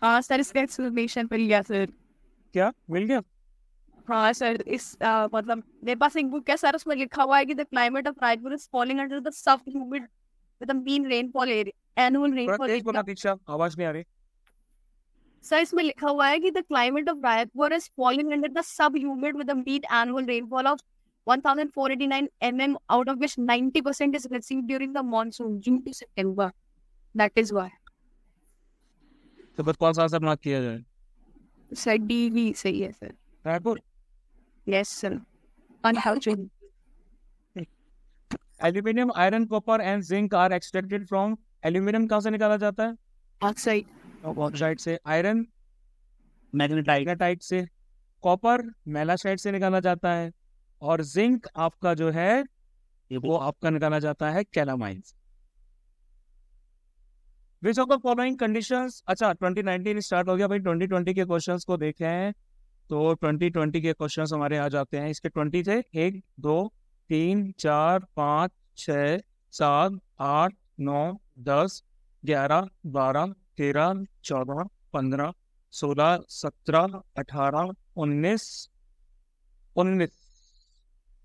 हाँ, सेटिस्फेक्शन मिल गया सर क्या मिल गया हाँ सर इस मतलब मेरे पास बुक है सर उसमें लिखा हुआ है कि the climate of Raipur is falling under the sub humid with a mean rainfall area annual rainfall तेज बोलना दीक्षा आवाज नहीं आ रही सर इसमें लिखा हुआ है कि the climate of Raipur is falling under the sub humid with a mean annual rainfall of 1489 mm out of which 90% is received during the monsoon June to September that is why तो बस कौन सा answer mark किया जाए sir D भी सही है sir Raipur yes sir अनहेल्थिंग aluminium iron copper and zinc are extracted from aluminium कहाँ से निकाला जाता है ऑक्साइड ऑक्साइड से आयरन मैग्नेटाइट से कॉपर मेलासाइट से निकाला जाता है और जिंक आपका जो है वो आपका निकाला जाता है कैलामाइन से which of the following condition अच्छा 2019 स्टार्ट हो गया भाई 2020 के क्वेश्चन को देखे हैं तो 2020 के क्वेश्चन हमारे आ जाते हैं इसके 20 थे एक दो तीन चार पाँच छ सात आठ नौ दस ग्यारह बारह तेरह चौदह पंद्रह सोलह सत्रह अठारह उन्नीस उन्नीस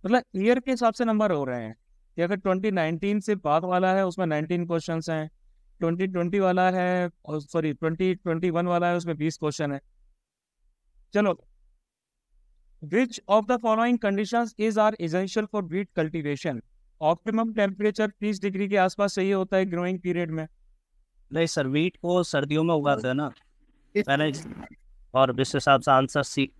मतलब ईयर के हिसाब से नंबर हो रहे हैं कि अगर 2019 से बाद वाला है उसमें 19 क्वेश्चंस हैं ट्वेंटी ट्वेंटी वाला है और सॉरी ट्वेंटी ट्वेंटी वन वाला है उसमें बीस क्वेश्चन है चलो which of the following condition is are essential for wheat cultivation optimum temperature तीस डिग्री के आसपास सही होता है ग्रोइंग पीरियड में नहीं सर वीट को सर्दियों में उगाते हैं ना पहले और इस हिसाब से आंसर सी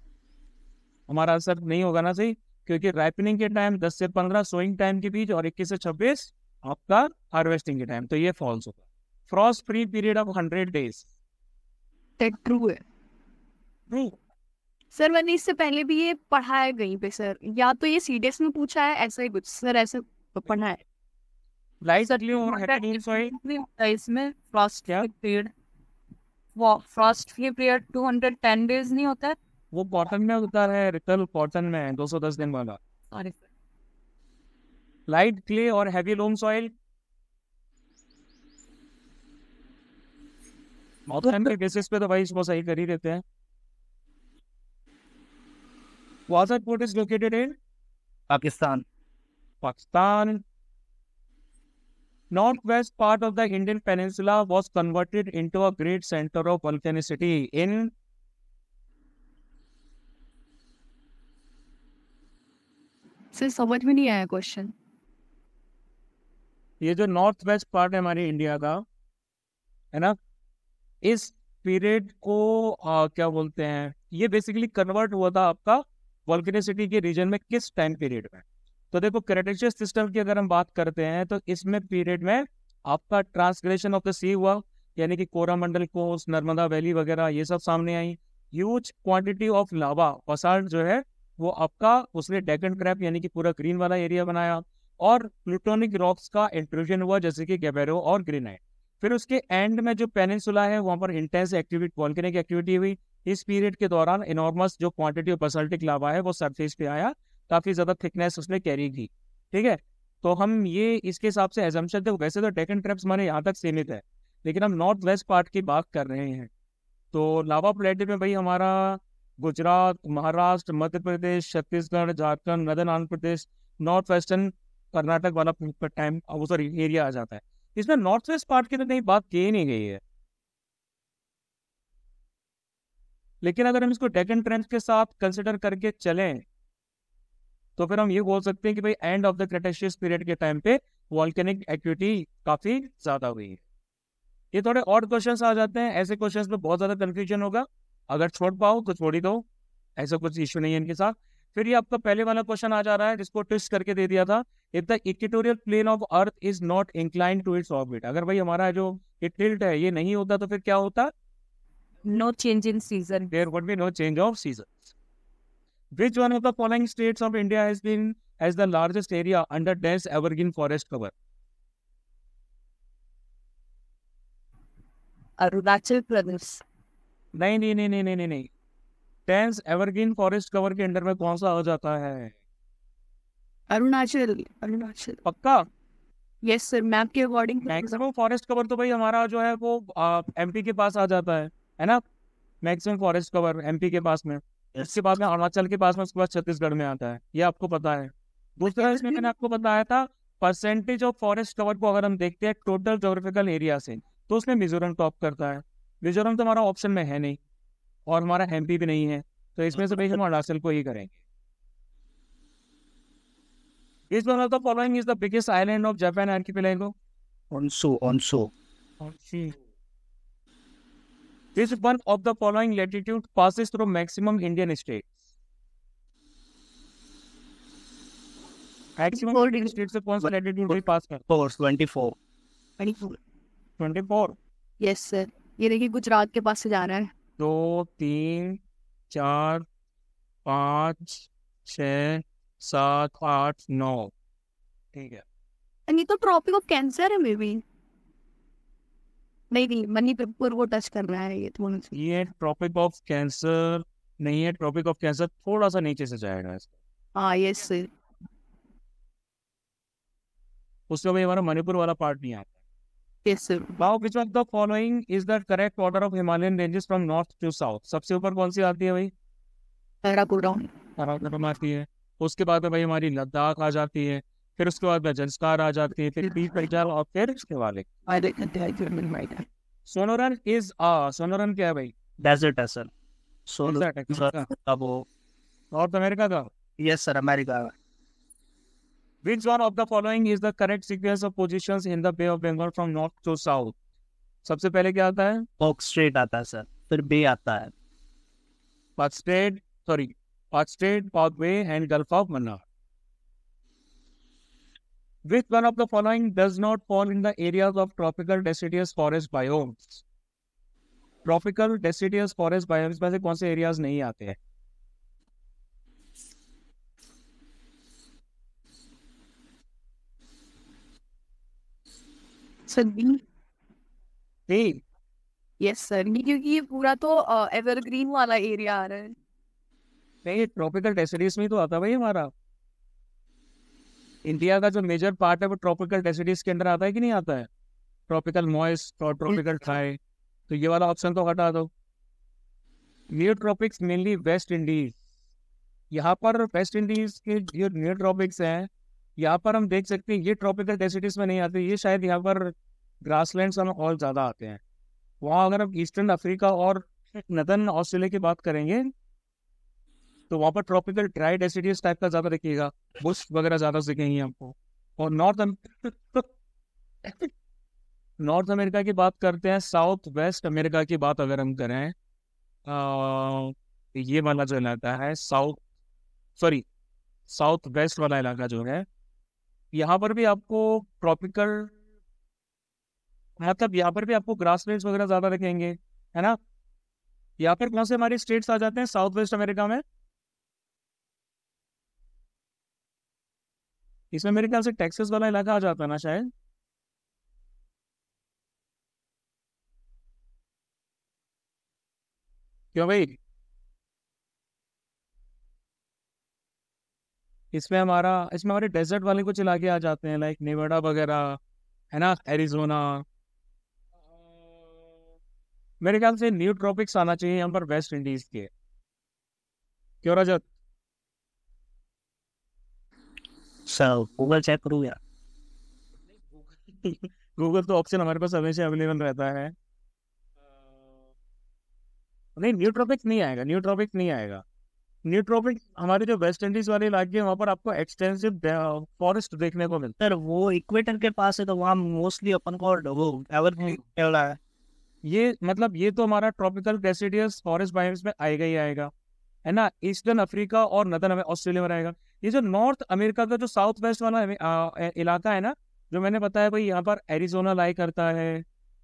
हमारा आंसर नहीं होगा ना सही क्योंकि राइपनिंग के टाइम 10 से 15 सोइंग टाइम के बीच और 21 से 26 आपका हार्वेस्टिंग के टाइम तो ये फॉल्स होगा frost free period of hundred days that true है ट्रू सर मैंने इससे पहले भी ये पढ़ाया गई पे सर या तो ये सीडीएस में पूछा है ऐसा ही कुछ सर ऐसे पढ़ा है लाइज अगली और है तीन सौ इसमें फ्रॉस्ट पीरियड वो फ्रॉस्ट फ्री पीरियड 210 डेज नहीं होता है वो कॉटन में होता है रिटल कॉटन में 210 दिन वाला सॉरी लाइट क्ले और हैवी लोम सॉइल ऑफ पे तो भाई इसको सही कर ही देते हैं port is located in Pakistan Pakistan north northwest part of the Indian peninsula was converted into a great center of volcanicity in से समझ में नहीं आया क्वेश्चन ये जो नॉर्थ वेस्ट पार्ट है हमारे इंडिया का है ना इस पीरियड को आ, क्या बोलते हैं ये बेसिकली कन्वर्ट हुआ था आपका सिटी के रीजन में किस टाइम पीरियड में तो देखो क्रेटेशियस सिस्टम की अगर हम बात करते हैं तो इसमें पीरियड में आपका ट्रांसग्रेशन ऑफ द सी हुआ यानी कि कोरामंडल कोस नर्मदा वैली वगैरह ये सब सामने आई huge quantity of lava basalt जो है वो आपका उसने डेकन क्रैप यानी कि पूरा ग्रीन वाला एरिया बनाया और प्लूटोनिक रॉक्स का इंट्रूजन हुआ जैसे कि गैबेरो और ग्रेनाइट फिर उसके एंड में जो पेनिसुला है वहां पर इंटेंस एक्टिविटी वॉल्केनिक एक्टिविटी हुई इस पीरियड के दौरान इनॉर्मस जो क्वांटिटी ऑफ बसल्टिक लावा है वो सरफेस पे आया काफी ज्यादा थिकनेस उसने कैरी की ठीक है तो हम ये इसके हिसाब से एजम्पन थे वैसे तो टेकन ट्रैप्स हमारे यहाँ तक सीमित है लेकिन हम नॉर्थ वेस्ट पार्ट की बात कर रहे हैं तो लावा प्लेट में भाई हमारा Gujarat Maharashtra Madhya Pradesh Chhattisgarh Jharkhand northern Andhra Pradesh north western Karnataka वाला टाइम सॉरी एरिया आ जाता है इसमें नॉर्थ वेस्ट पार्ट की तो कहीं बात की नहीं गई है लेकिन अगर हम इसको डेकन ट्रेंच के साथ कंसिडर करके चलें तो फिर हम ये बोल सकते हैं कि भाई end of the Cretaceous period के टाइम पे वॉल्केनिक एक्टिविटी काफी ज्यादा हुई है ये थोड़े और क्वेश्चंस आ जाते हैं ऐसे क्वेश्चंस में बहुत ज्यादा कंफ्यूजन होगा अगर छोड़ पाओ तो छोड़ ही दो ऐसा कुछ इश्यू नहीं है इनके साथ फिर ये आपका पहले वाला क्वेश्चन आ जा रहा है जिसको ट्विस्ट करके दे दिया था if the equatorial plane of earth is not incline to its orbit अगर भाई हमारा जो टिल्ट है ये नहीं होता तो फिर क्या होता no change in season there would be no change of season which one of the following states of India has been as the largest area under dense evergreen forest cover Arunachal Pradesh नहीं नहीं नहीं नहीं नहीं नहीं टेंस एवरग्रीन फॉरेस्ट कवर के अंडर में कौन सा आ जाता है अरुणाचल अरुणाचल पक्का यस सर मैप के अकॉर्डिंग मैक्सिमम फॉरेस्ट कवर तो भाई हमारा जो है वो एमपी के पास आ जाता है है ना मैक्सिमम फॉरेस्ट कवर एमपी के पास में इसके बाद में अरुणाचल के पास में उसके बाद छत्तीसगढ़ में आता है ये आपको पता है दूसरा इसमें मैंने आपको बताया था परसेंटेज ऑफ फॉरेस्ट कवर को अगर हम देखते हैं टोटल जोग्राफिकल एरिया से तो उसमें मिजोरम टॉप करता है मिजोरम तो हमारा ऑप्शन में है नहीं और हमारा एम भी नहीं है तो इसमें से हम अरुणाचल को ही करेंगे इस बार तो following is the biggest island of Japan archipelago को Honshu Honshu this one of the following latitude passes through maximum Indian state maximum Indian state से कौन सा लेटिट्यूड भी पास कर four twenty four twenty four twenty four yes sir ये देखिए गुजरात के पास से जा रहा है दो तीन चार पाँच छ सात आठ नौ ठीक है नहीं तो ट्रॉपिक ऑफ कैंसर है मे बी नहीं नहीं मनी पेपर को टच कर रहा है ये तो सा ये ट्रॉपिक ऑफ कैंसर नहीं है ट्रॉपिक ऑफ कैंसर थोड़ा सा नीचे से जाएगा इसका हाँ यस सर उसमें भी हमारा मणिपुर वाला पार्ट नहीं आता yes सबसे ऊपर कौन सी आती है भाई आती है उसके बाद में भाई हमारी लद्दाख आ जाती है फिर उसके बाद में जंस्कार आ जाती है फिर पीर और फिर शिवालिक सोनोरन इज सोनोरन क्या है भाई डेजर्ट है सर सोनोरन अच्छा। का वो नॉर्थ अमेरिका का यस सर अमेरिका का Which one of the following is the correct sequence of positions in the Bay of Bengal from north to south सबसे पहले क्या आता है बॉक स्ट्रेट आता है सर फिर बे आता है Palk Strait sorry Palk Strait Palk Bay and Gulf of Mannar Which one of the following does not fall in the areas of tropical deciduous forest biomes? Tropical deciduous forest biomes में से कौन से areas नहीं आते हैं yes sir क्योंकि ये पूरा तो एवरग्रीन वाला एरिया आ रहा है नहीं ट्रॉपिकल डेसिडीज में तो आता भाई हमारा इंडिया का जो मेजर पार्ट है वो ट्रॉपिकल डेसिडीज के अंदर आता है कि नहीं आता है ट्रॉपिकल मॉइस्ट और ट्रॉपिकल थाई तो ये वाला ऑप्शन तो हटा दो new tropics mainly West Indies यहाँ पर वेस्ट इंडीज के जो न्यू ट्रॉपिक्स हैं यहाँ पर हम देख सकते हैं ये ट्रॉपिकल डेसिडीज में नहीं आते ये शायद यहाँ पर ग्रासलैंड्स हमें और ज़्यादा आते हैं वहाँ अगर हम ईस्टर्न अफ्रीका और नदन ऑस्ट्रेलिया की बात करेंगे तो वहाँ पर ट्रॉपिकल ड्राइड डेसिडियस टाइप का ज़्यादा दिखेगा बुश वगैरह ज़्यादा दिखेंगे हमको और नॉर्थ नॉर्थ अमेरिका की बात करते हैं साउथ वेस्ट अमेरिका की बात अगर हम करें आ, ये वाला जो इलाका है साउथ सॉरी साउथ वेस्ट वाला इलाका जो है यहाँ पर भी आपको ट्रॉपिकल मतलब यहाँ पर भी आपको ग्रास रेट्स वगैरह ज्यादा रखेंगे है ना यहाँ पर कौन से हमारे स्टेट्स आ जाते हैं साउथ वेस्ट अमेरिका में इसमें मेरे ख्याल से टेक्सास वाला इलाका आ जाता है ना शायद क्यों भाई इसमें हमारा इसमें हमारे डेजर्ट वाले कुछ इलाके आ जाते हैं लाइक नेवाडा वगैरह है ना एरिजोना मेरे ख्याल से न्यू ट्रॉपिक्स आना चाहिए यहाँ पर वेस्ट इंडीज के क्यों रजत गूगल चेक करूँ यार गूगल तो ऑप्शन हमारे पास हमेशा अवेलेबल रहता है नहीं न्यू ट्रॉपिक नहीं आएगा न्यू ट्रॉपिक नहीं आएगा न्यू ट्रॉपिक हमारे जो वेस्ट इंडीज वाले इलाके हैं वहाँ पर आपको एक्सटेंसिव फॉरेस्ट देखने को मिलता है वो इक्वेटर के पास है तो वहाँ मोस्टली अपन को एवरग्रीन हम्म। है ये मतलब ये तो हमारा ट्रॉपिकल डेसिडियस फॉरेस्ट बायोम्स में आएगा ही आएगा है ना ईस्टर्न अफ्रीका और नदर्न हमें ऑस्ट्रेलिया में रहेगा ये जो नॉर्थ अमेरिका का जो साउथ वेस्ट वाला इलाका है ना जो मैंने बताया भाई यहाँ पर एरिजोना लाई करता है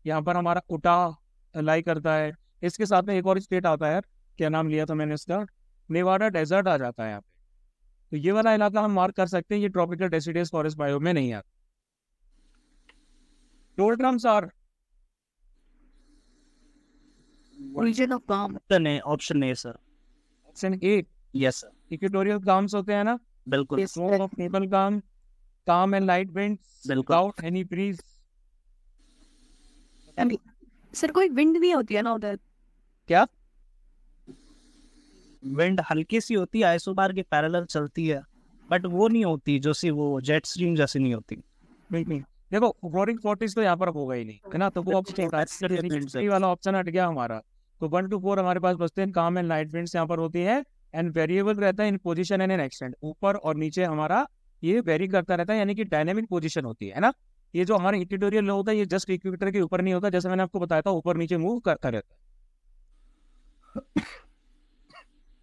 यहाँ पर हमारा उटा लाई करता है इसके साथ में एक और स्टेट आता है क्या नाम लिया था मैंने इसका नेवाडा डेजर्ट आ जाता है यहाँ पे तो ये वाला इलाका हम मार्क कर सकते हैं ये ट्रॉपिकल डेसिडियस फॉरेस्ट बायो में नहीं आता doldrums are origin of calm है option A sir option A yes sir equatorial calms होते हैं ना बिल्कुल स्मोक ऑफ नेबल calm calm and light wind without any breeze sir कोई विंड नहीं होती है ना उधर क्या विंड हल्की सी होती है आइसोबार के पैरेलल चलती है बट वो नहीं होती जो सी वो जेट स्ट्रीम जैसी नहीं होती नहीं देखो रोरिंग फोर्टीज तो यहाँ पर होगा ही नहीं है ना तो वो ऑप्शन वाला ऑप्शन हट गया हमारा तो वन टू फोर हमारे पास बचते हैं काम एंड लाइट विंड्स यहाँ पर होती है एंड वेरिएबल रहता है in position and an extent ऊपर और नीचे हमारा ये वेरी करता रहता है यानी कि डायनेमिक पोजिशन होती है ना ये जो हमारा इक्विटोरियल लो होता है ये जस्ट इक्विटर के ऊपर नहीं होता जैसे मैंने आपको बताया था ऊपर नीचे मूव करता रहता है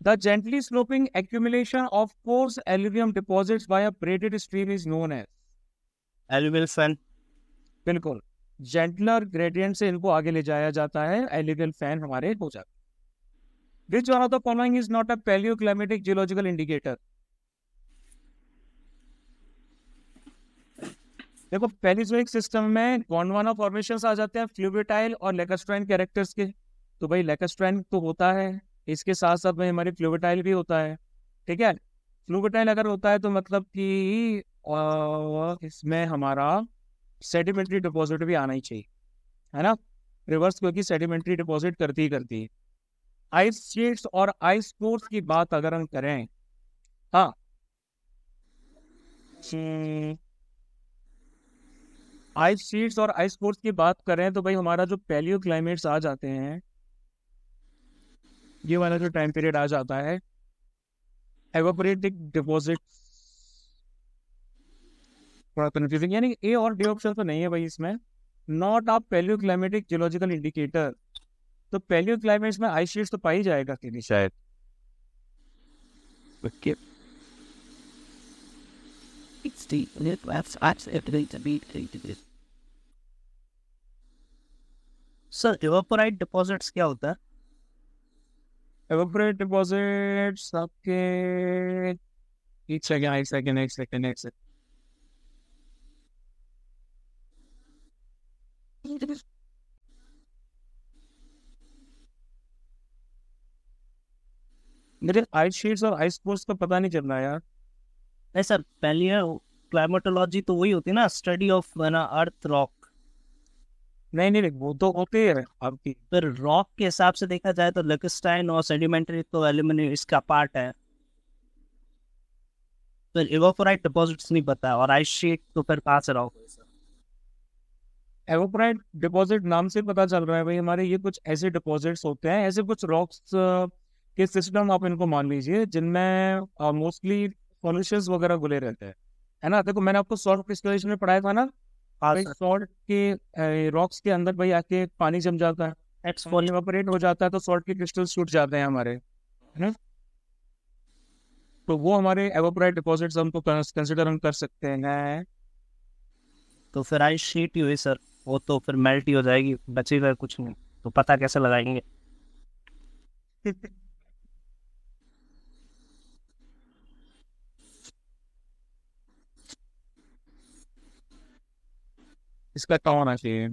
The gently sloping accumulation of coarse alluvium deposits by a braided stream is known as alluvial fen. बिल्कुल जेंटलर ग्रेडियंट से इनको आगे ले जाया जाता है एलिगल फैन हमारे हो जाते which one of the following is not a palaeo climatic geological indicator देखो पेलिजोइक सिस्टम में गोंडवाना फॉर्मेशन आ जाते हैं फ्लूबिटाइल और लेकस्ट्रैन कैरेक्टर्स के तो भाई लेकस्ट्रैन तो होता है इसके साथ साथ में हमारे फ्लूबिटाइल भी होता है ठीक है फ्लूबिटाइल अगर होता है तो मतलब कि इसमें हमारा सेडिमेंट्री डिपॉजिट भी आना ही चाहिए है ना रिवर्स क्योंकि सेडिमेंट्री डिपॉजिट करती ही करती है आइस शीट्स और आइस कोर्स की बात अगर हम करें हाँ आइस hmm। शीट्स और आइस कोर्स की बात करें तो भाई हमारा जो पैलियो क्लाइमेट्स आ जाते हैं ये वाला जो टाइम पीरियड आ जाता है एवोपरेटिक डिपॉजिट्स थोड़ा कन्फ्यूजिंग यानी ए और डी ऑप्शन तो नहीं है भाई इसमें not of palaeo climatic geological indicator तो पेल्यू क्लाइमेट में आइस शीट्स तो पाई जाएगा कि नहीं शायद ओके सर इवेपोराइट डिपॉजिट्स क्या होता है एवोपोरेट डिपॉजिट्स आपके एक सेकंड एक सेकंड एक सेकंड एक सेकंड मेरे आइस शीट्स और आइस कोर्स का पता नहीं चल रहा यार नहीं सर पहली है क्लाइमेटोलॉजी तो वही होती है ना स्टडी ऑफ ना अर्थ रॉक नहीं नहीं वो तो होती है आपकी पर रॉक के हिसाब से देखा जाए तो लेकिस्टाइन और सेडिमेंटरी तो एल्यूमिनियम इसका पार्ट है पर इवोपोराइट डिपॉजिट्स नहीं पता और आइस शीट तो फिर कहाँ से रॉक एवोप्राइट डिपॉजिट नाम से पता चल रहा है भाई हमारे ये कुछ ऐसे डिपॉजिट्स होते हैं ऐसे कुछ रॉक्स के सिस्टम आप इनको मान लीजिए जिनमें मोस्टली सॉल्यूशंस वगैरह घुले रहते हैं है ना देखो मैंने आपको सॉल्ट क्रिस्टलाइजेशन में पढ़ाया था ना हाँ सॉल्ट के रॉक्स के अंदर भाई आके पानी जम जाता है एक्सफॉलिवेट हो जाता है तो सॉल्ट के क्रिस्टल्स छूट जाते हैं हमारे है ना तो वो हमारे एवोपराइट डिपॉजिट्स हमको कंसिडर हम कर सकते हैं तो फिर आई शीट यू सर वो तो फिर मेल्ट ही हो जाएगी बचेगा कुछ नहीं तो पता कैसे लगाएंगे इसका क्या होना चाहिए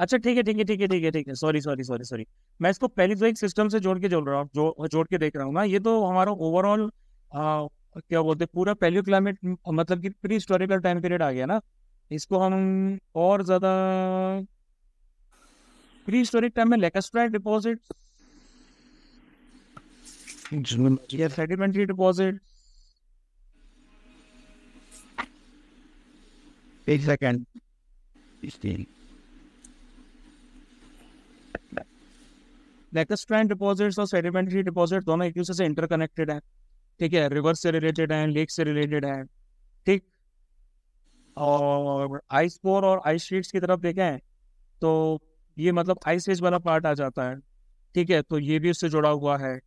अच्छा ठीक है ठीक है ठीक है ठीक है ठीक है सॉरी सॉरी सॉरी सॉरी मैं इसको पहले तो एक सिस्टम से जोड़ के जोड़ रहा हूँ जो जोड़ के देख रहा हूँ ना ये तो हमारा ओवरऑल क्या बोलते हैं पूरा पैलियो क्लाइमेट मतलब कि प्री हिस्टोरिकल टाइम पीरियड आ गया ना इसको हम और ज़्यादा प्री स्टोरिक टाइम में लेकर स्प्राइट डिपॉजिट या सेडिमेंट्री डिपॉजिट एक सेकेंड डिपॉजिट्स और सेडिमेंट्री डिपॉजिट दोनों एक दूसरे से इंटरकनेक्टेड है ठीक है रिवर्स से रिलेटेड है लेक से रिलेटेड है ठीक और आइस बोर और आइस शीट्स की तरफ देखें तो ये मतलब आइस एज वाला पार्ट आ जाता है ठीक है तो ये भी उससे जुड़ा हुआ है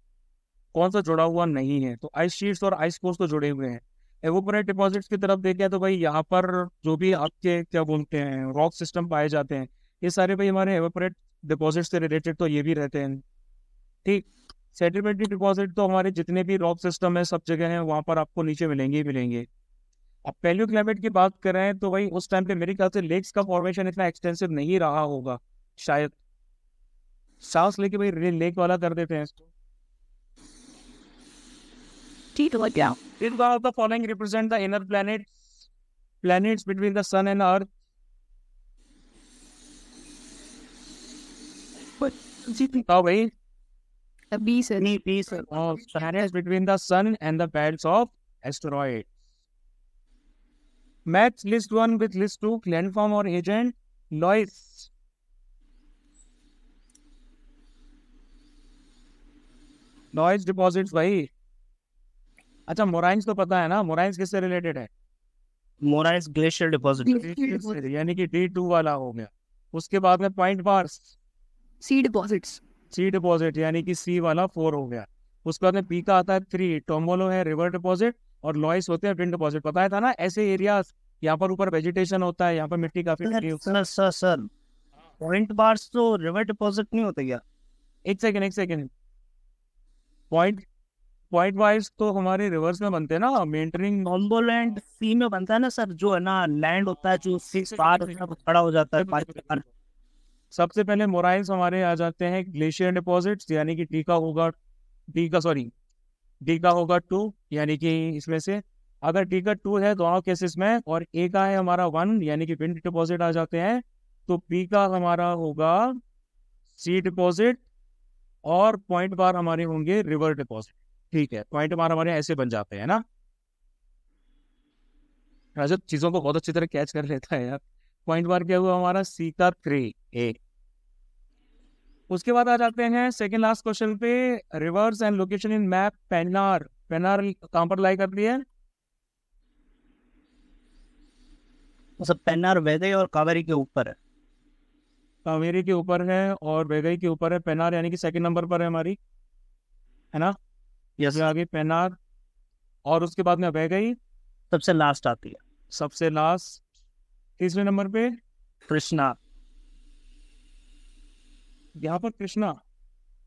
कौन सा जुड़ा हुआ नहीं है तो आइस शीट्स और आइस कोर्स तो जुड़े हुए हैं एवोपोरेट डिपॉजिट्स की तरफ देखें तो भाई यहाँ पर जो भी आपके क्या बोलते हैं रॉक सिस्टम पाए जाते हैं ये सारे भाई हमारे एवोपोरेट डिपॉजिट्स से रिलेटेड तो ये भी रहते हैं ठीक सेटिलमेंट्री डिपॉजिट तो हमारे जितने भी रॉक सिस्टम है सब जगह हैं वहाँ पर आपको नीचे मिलेंगे ही मिलेंगे अब पेल्यू क्लाइमेट की बात करें तो भाई उस टाइम पे मेरे ख्याल से लेक्स का फॉर्मेशन इतना एक्सटेंसिव नहीं रहा होगा शायद सांस लेके भाई लेक वाला कर देते हैं इसको ठीक है क्या इस बार the following represent the inner planets planets between the sun and earth बताओ भाई the B sun. B sun. Oh, planets between the sun and the belts of Match list 1 with list 2, client form or agent, Lois. Lois deposits भाई अच्छा मोराइंस तो पता है ना मोराइंस किससे related है मोराइंस ग्लेशियर डिपॉजिट यानी कि डी टू वाला हो गया उसके बाद में point bars sea deposits sea deposit यानी कि सी वाला फोर हो गया उसके बाद में पी का आता है थ्री टोम्बोलो है रिवर डिपॉजिट और लॉइस होते हैं प्रिंट डिपॉजिट बताया था ना ऐसे एरिया यहाँ पर ऊपर वेजिटेशन होता है यहाँ पर मिट्टी काफी sir sir sir point bars तो रिवर डिपॉजिट नहीं होते क्या एक सेकेंड एक सेकेंड पॉइंट पॉइंट वाइज तो हमारे रिवर्स में बनते हैं ना मेंटरिंग कॉम्बो लैंड सी में बनता है ना सर जो है ना लैंड होता है जो सिक्स पार खड़ा हो जाता है पार सबसे पहले मोराइल्स हमारे आ जाते हैं ग्लेशियर डिपॉजिट्स यानी कि टीका होगा टीका सॉरी डी का होगा टू यानी कि इसमें से अगर डी का टू है दोनों तो केसेस में और ए का है हमारा वन यानी कि पिन डिपॉजिट आ जाते हैं तो पी का हमारा होगा सी डिपॉजिट और पॉइंट बार हमारे होंगे रिवर्स डिपॉजिट ठीक है पॉइंट बार हमारे ऐसे बन जाते हैं ना राजद चीजों को बहुत अच्छी तरह कैच कर लेता है यार पॉइंट बार क्या हुआ हमारा सी का थ्री ए उसके बाद आ जाते हैं सेकेंड लास्ट क्वेश्चन पे rivers and location in map Pennar Pennar कहाँ पर लाई करती है सब पेनार वैदई और कावेरी के ऊपर है कावेरी के ऊपर है और वैदई के ऊपर है पेनार यानी कि सेकंड नंबर पर है हमारी है ना यस yes. आगे पेनार और उसके बाद में वैगई सबसे लास्ट आती है सबसे लास्ट तीसरे नंबर पे कृष्णा यहाँ पर कृष्णा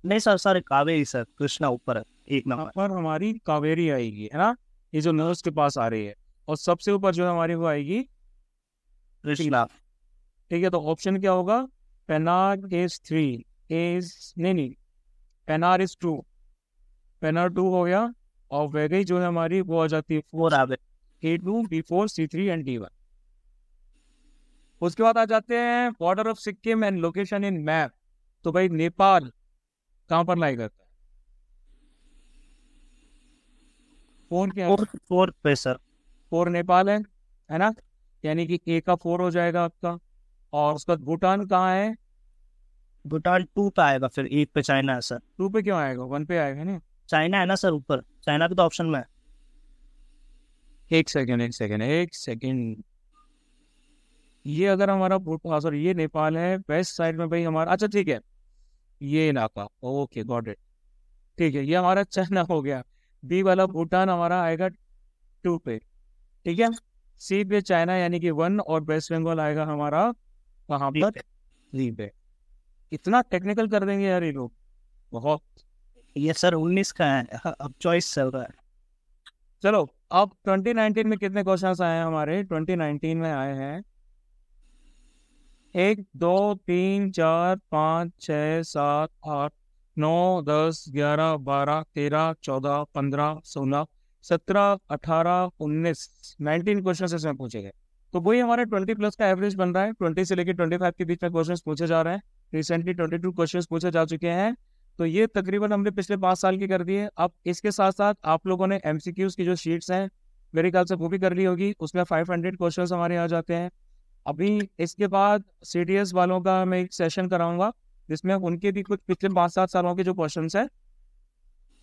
नहीं sir sir Kaveri sir Krishna ऊपर एक नंबर पर हमारी कावेरी आएगी है ना ये जो नर्स के पास आ रही है और सबसे ऊपर जो है हमारी वो आएगी कृष्णा ठीक है तो ऑप्शन क्या होगा पेनार इज थ्री इज नहीं नहीं Pennar is two Pennar two हो गया और वैगई जो है हमारी वो आ जाती है four A two B four C three and D one उसके बाद आ जाते हैं border of Sikkim and location in map तो भाई नेपाल कहां पर लाई करता है फोर क्या फोर फोर पे सर फोर नेपाल है है ना यानी कि ए का फोर हो जाएगा आपका और उसका भूटान कहाँ है भूटान टू पे आएगा फिर एक पे चाइना है सर टू पे क्यों आएगा वन पे आएगा ना चाइना है ना सर ऊपर चाइना भी तो ऑप्शन में एक सेकेंड एक सेकेंड एक सेकेंड ये अगर हमारा सॉरी ये नेपाल है वेस्ट साइड में भाई हमारा अच्छा ठीक है ये इलाका ओके गॉट इट ठीक है ये हमारा चाइना हो गया बी वाला भूटान हमारा आएगा टू पे ठीक है सी पे चाइना यानी कि वन और वेस्ट बंगाल आएगा हमारा वहां पर थ्री पे इतना टेक्निकल कर देंगे यार ये लोग बहुत ये सर उन्नीस का है हाँ, अब चॉइस चल रहा है चलो अब 2019 में कितने क्वेश्चंस आए हैं हमारे 2019 में आए हैं एक दो तीन चार पाँच छ सात आठ नौ दस ग्यारह बारह तेरह चौदह पंद्रह सोलह सत्रह अठारह उन्नीस नाइनटीन क्वेश्चन इसमें पूछे गए तो वही हमारे ट्वेंटी प्लस का एवरेज बन रहा है ट्वेंटी से लेकर ट्वेंटी फाइव के बीच में क्वेश्चन पूछे जा रहे हैं रिसेंटली ट्वेंटी टू क्वेश्चन पूछे जा चुके हैं तो ये तकरीबन हमने पिछले पाँच साल की कर दी है अब इसके साथ साथ आप लोगों ने एमसीक्यूज की जो शीट्स हैं मेरे ख्याल से वो भी कर ली होगी उसमें फाइव हंड्रेड क्वेश्चन हमारे यहाँ जाते हैं अभी इसके बाद सी वालों का मैं एक सेशन कराऊंगा जिसमें उनके भी कुछ पिछले पाँच सात सालों के जो क्वेश्चन है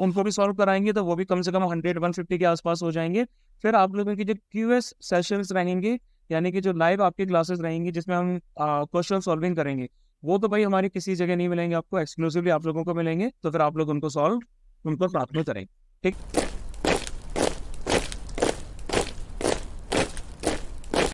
उनको भी सॉल्व कराएंगे तो वो भी कम से कम हंड्रेड वन फिफ्टी के आसपास हो जाएंगे फिर आप लोगों की जो क्यू एस सेशन रहेंगे यानी कि जो लाइव आपकी क्लासेस रहेंगी जिसमें हम क्वेश्चन सॉल्विंग करेंगे वो तो भाई हमारी किसी जगह नहीं मिलेंगे आपको एक्सक्लूसिवली आप लोगों को मिलेंगे तो फिर आप लोग उनको सॉल्व उनको प्राप्त करेंगे ठीक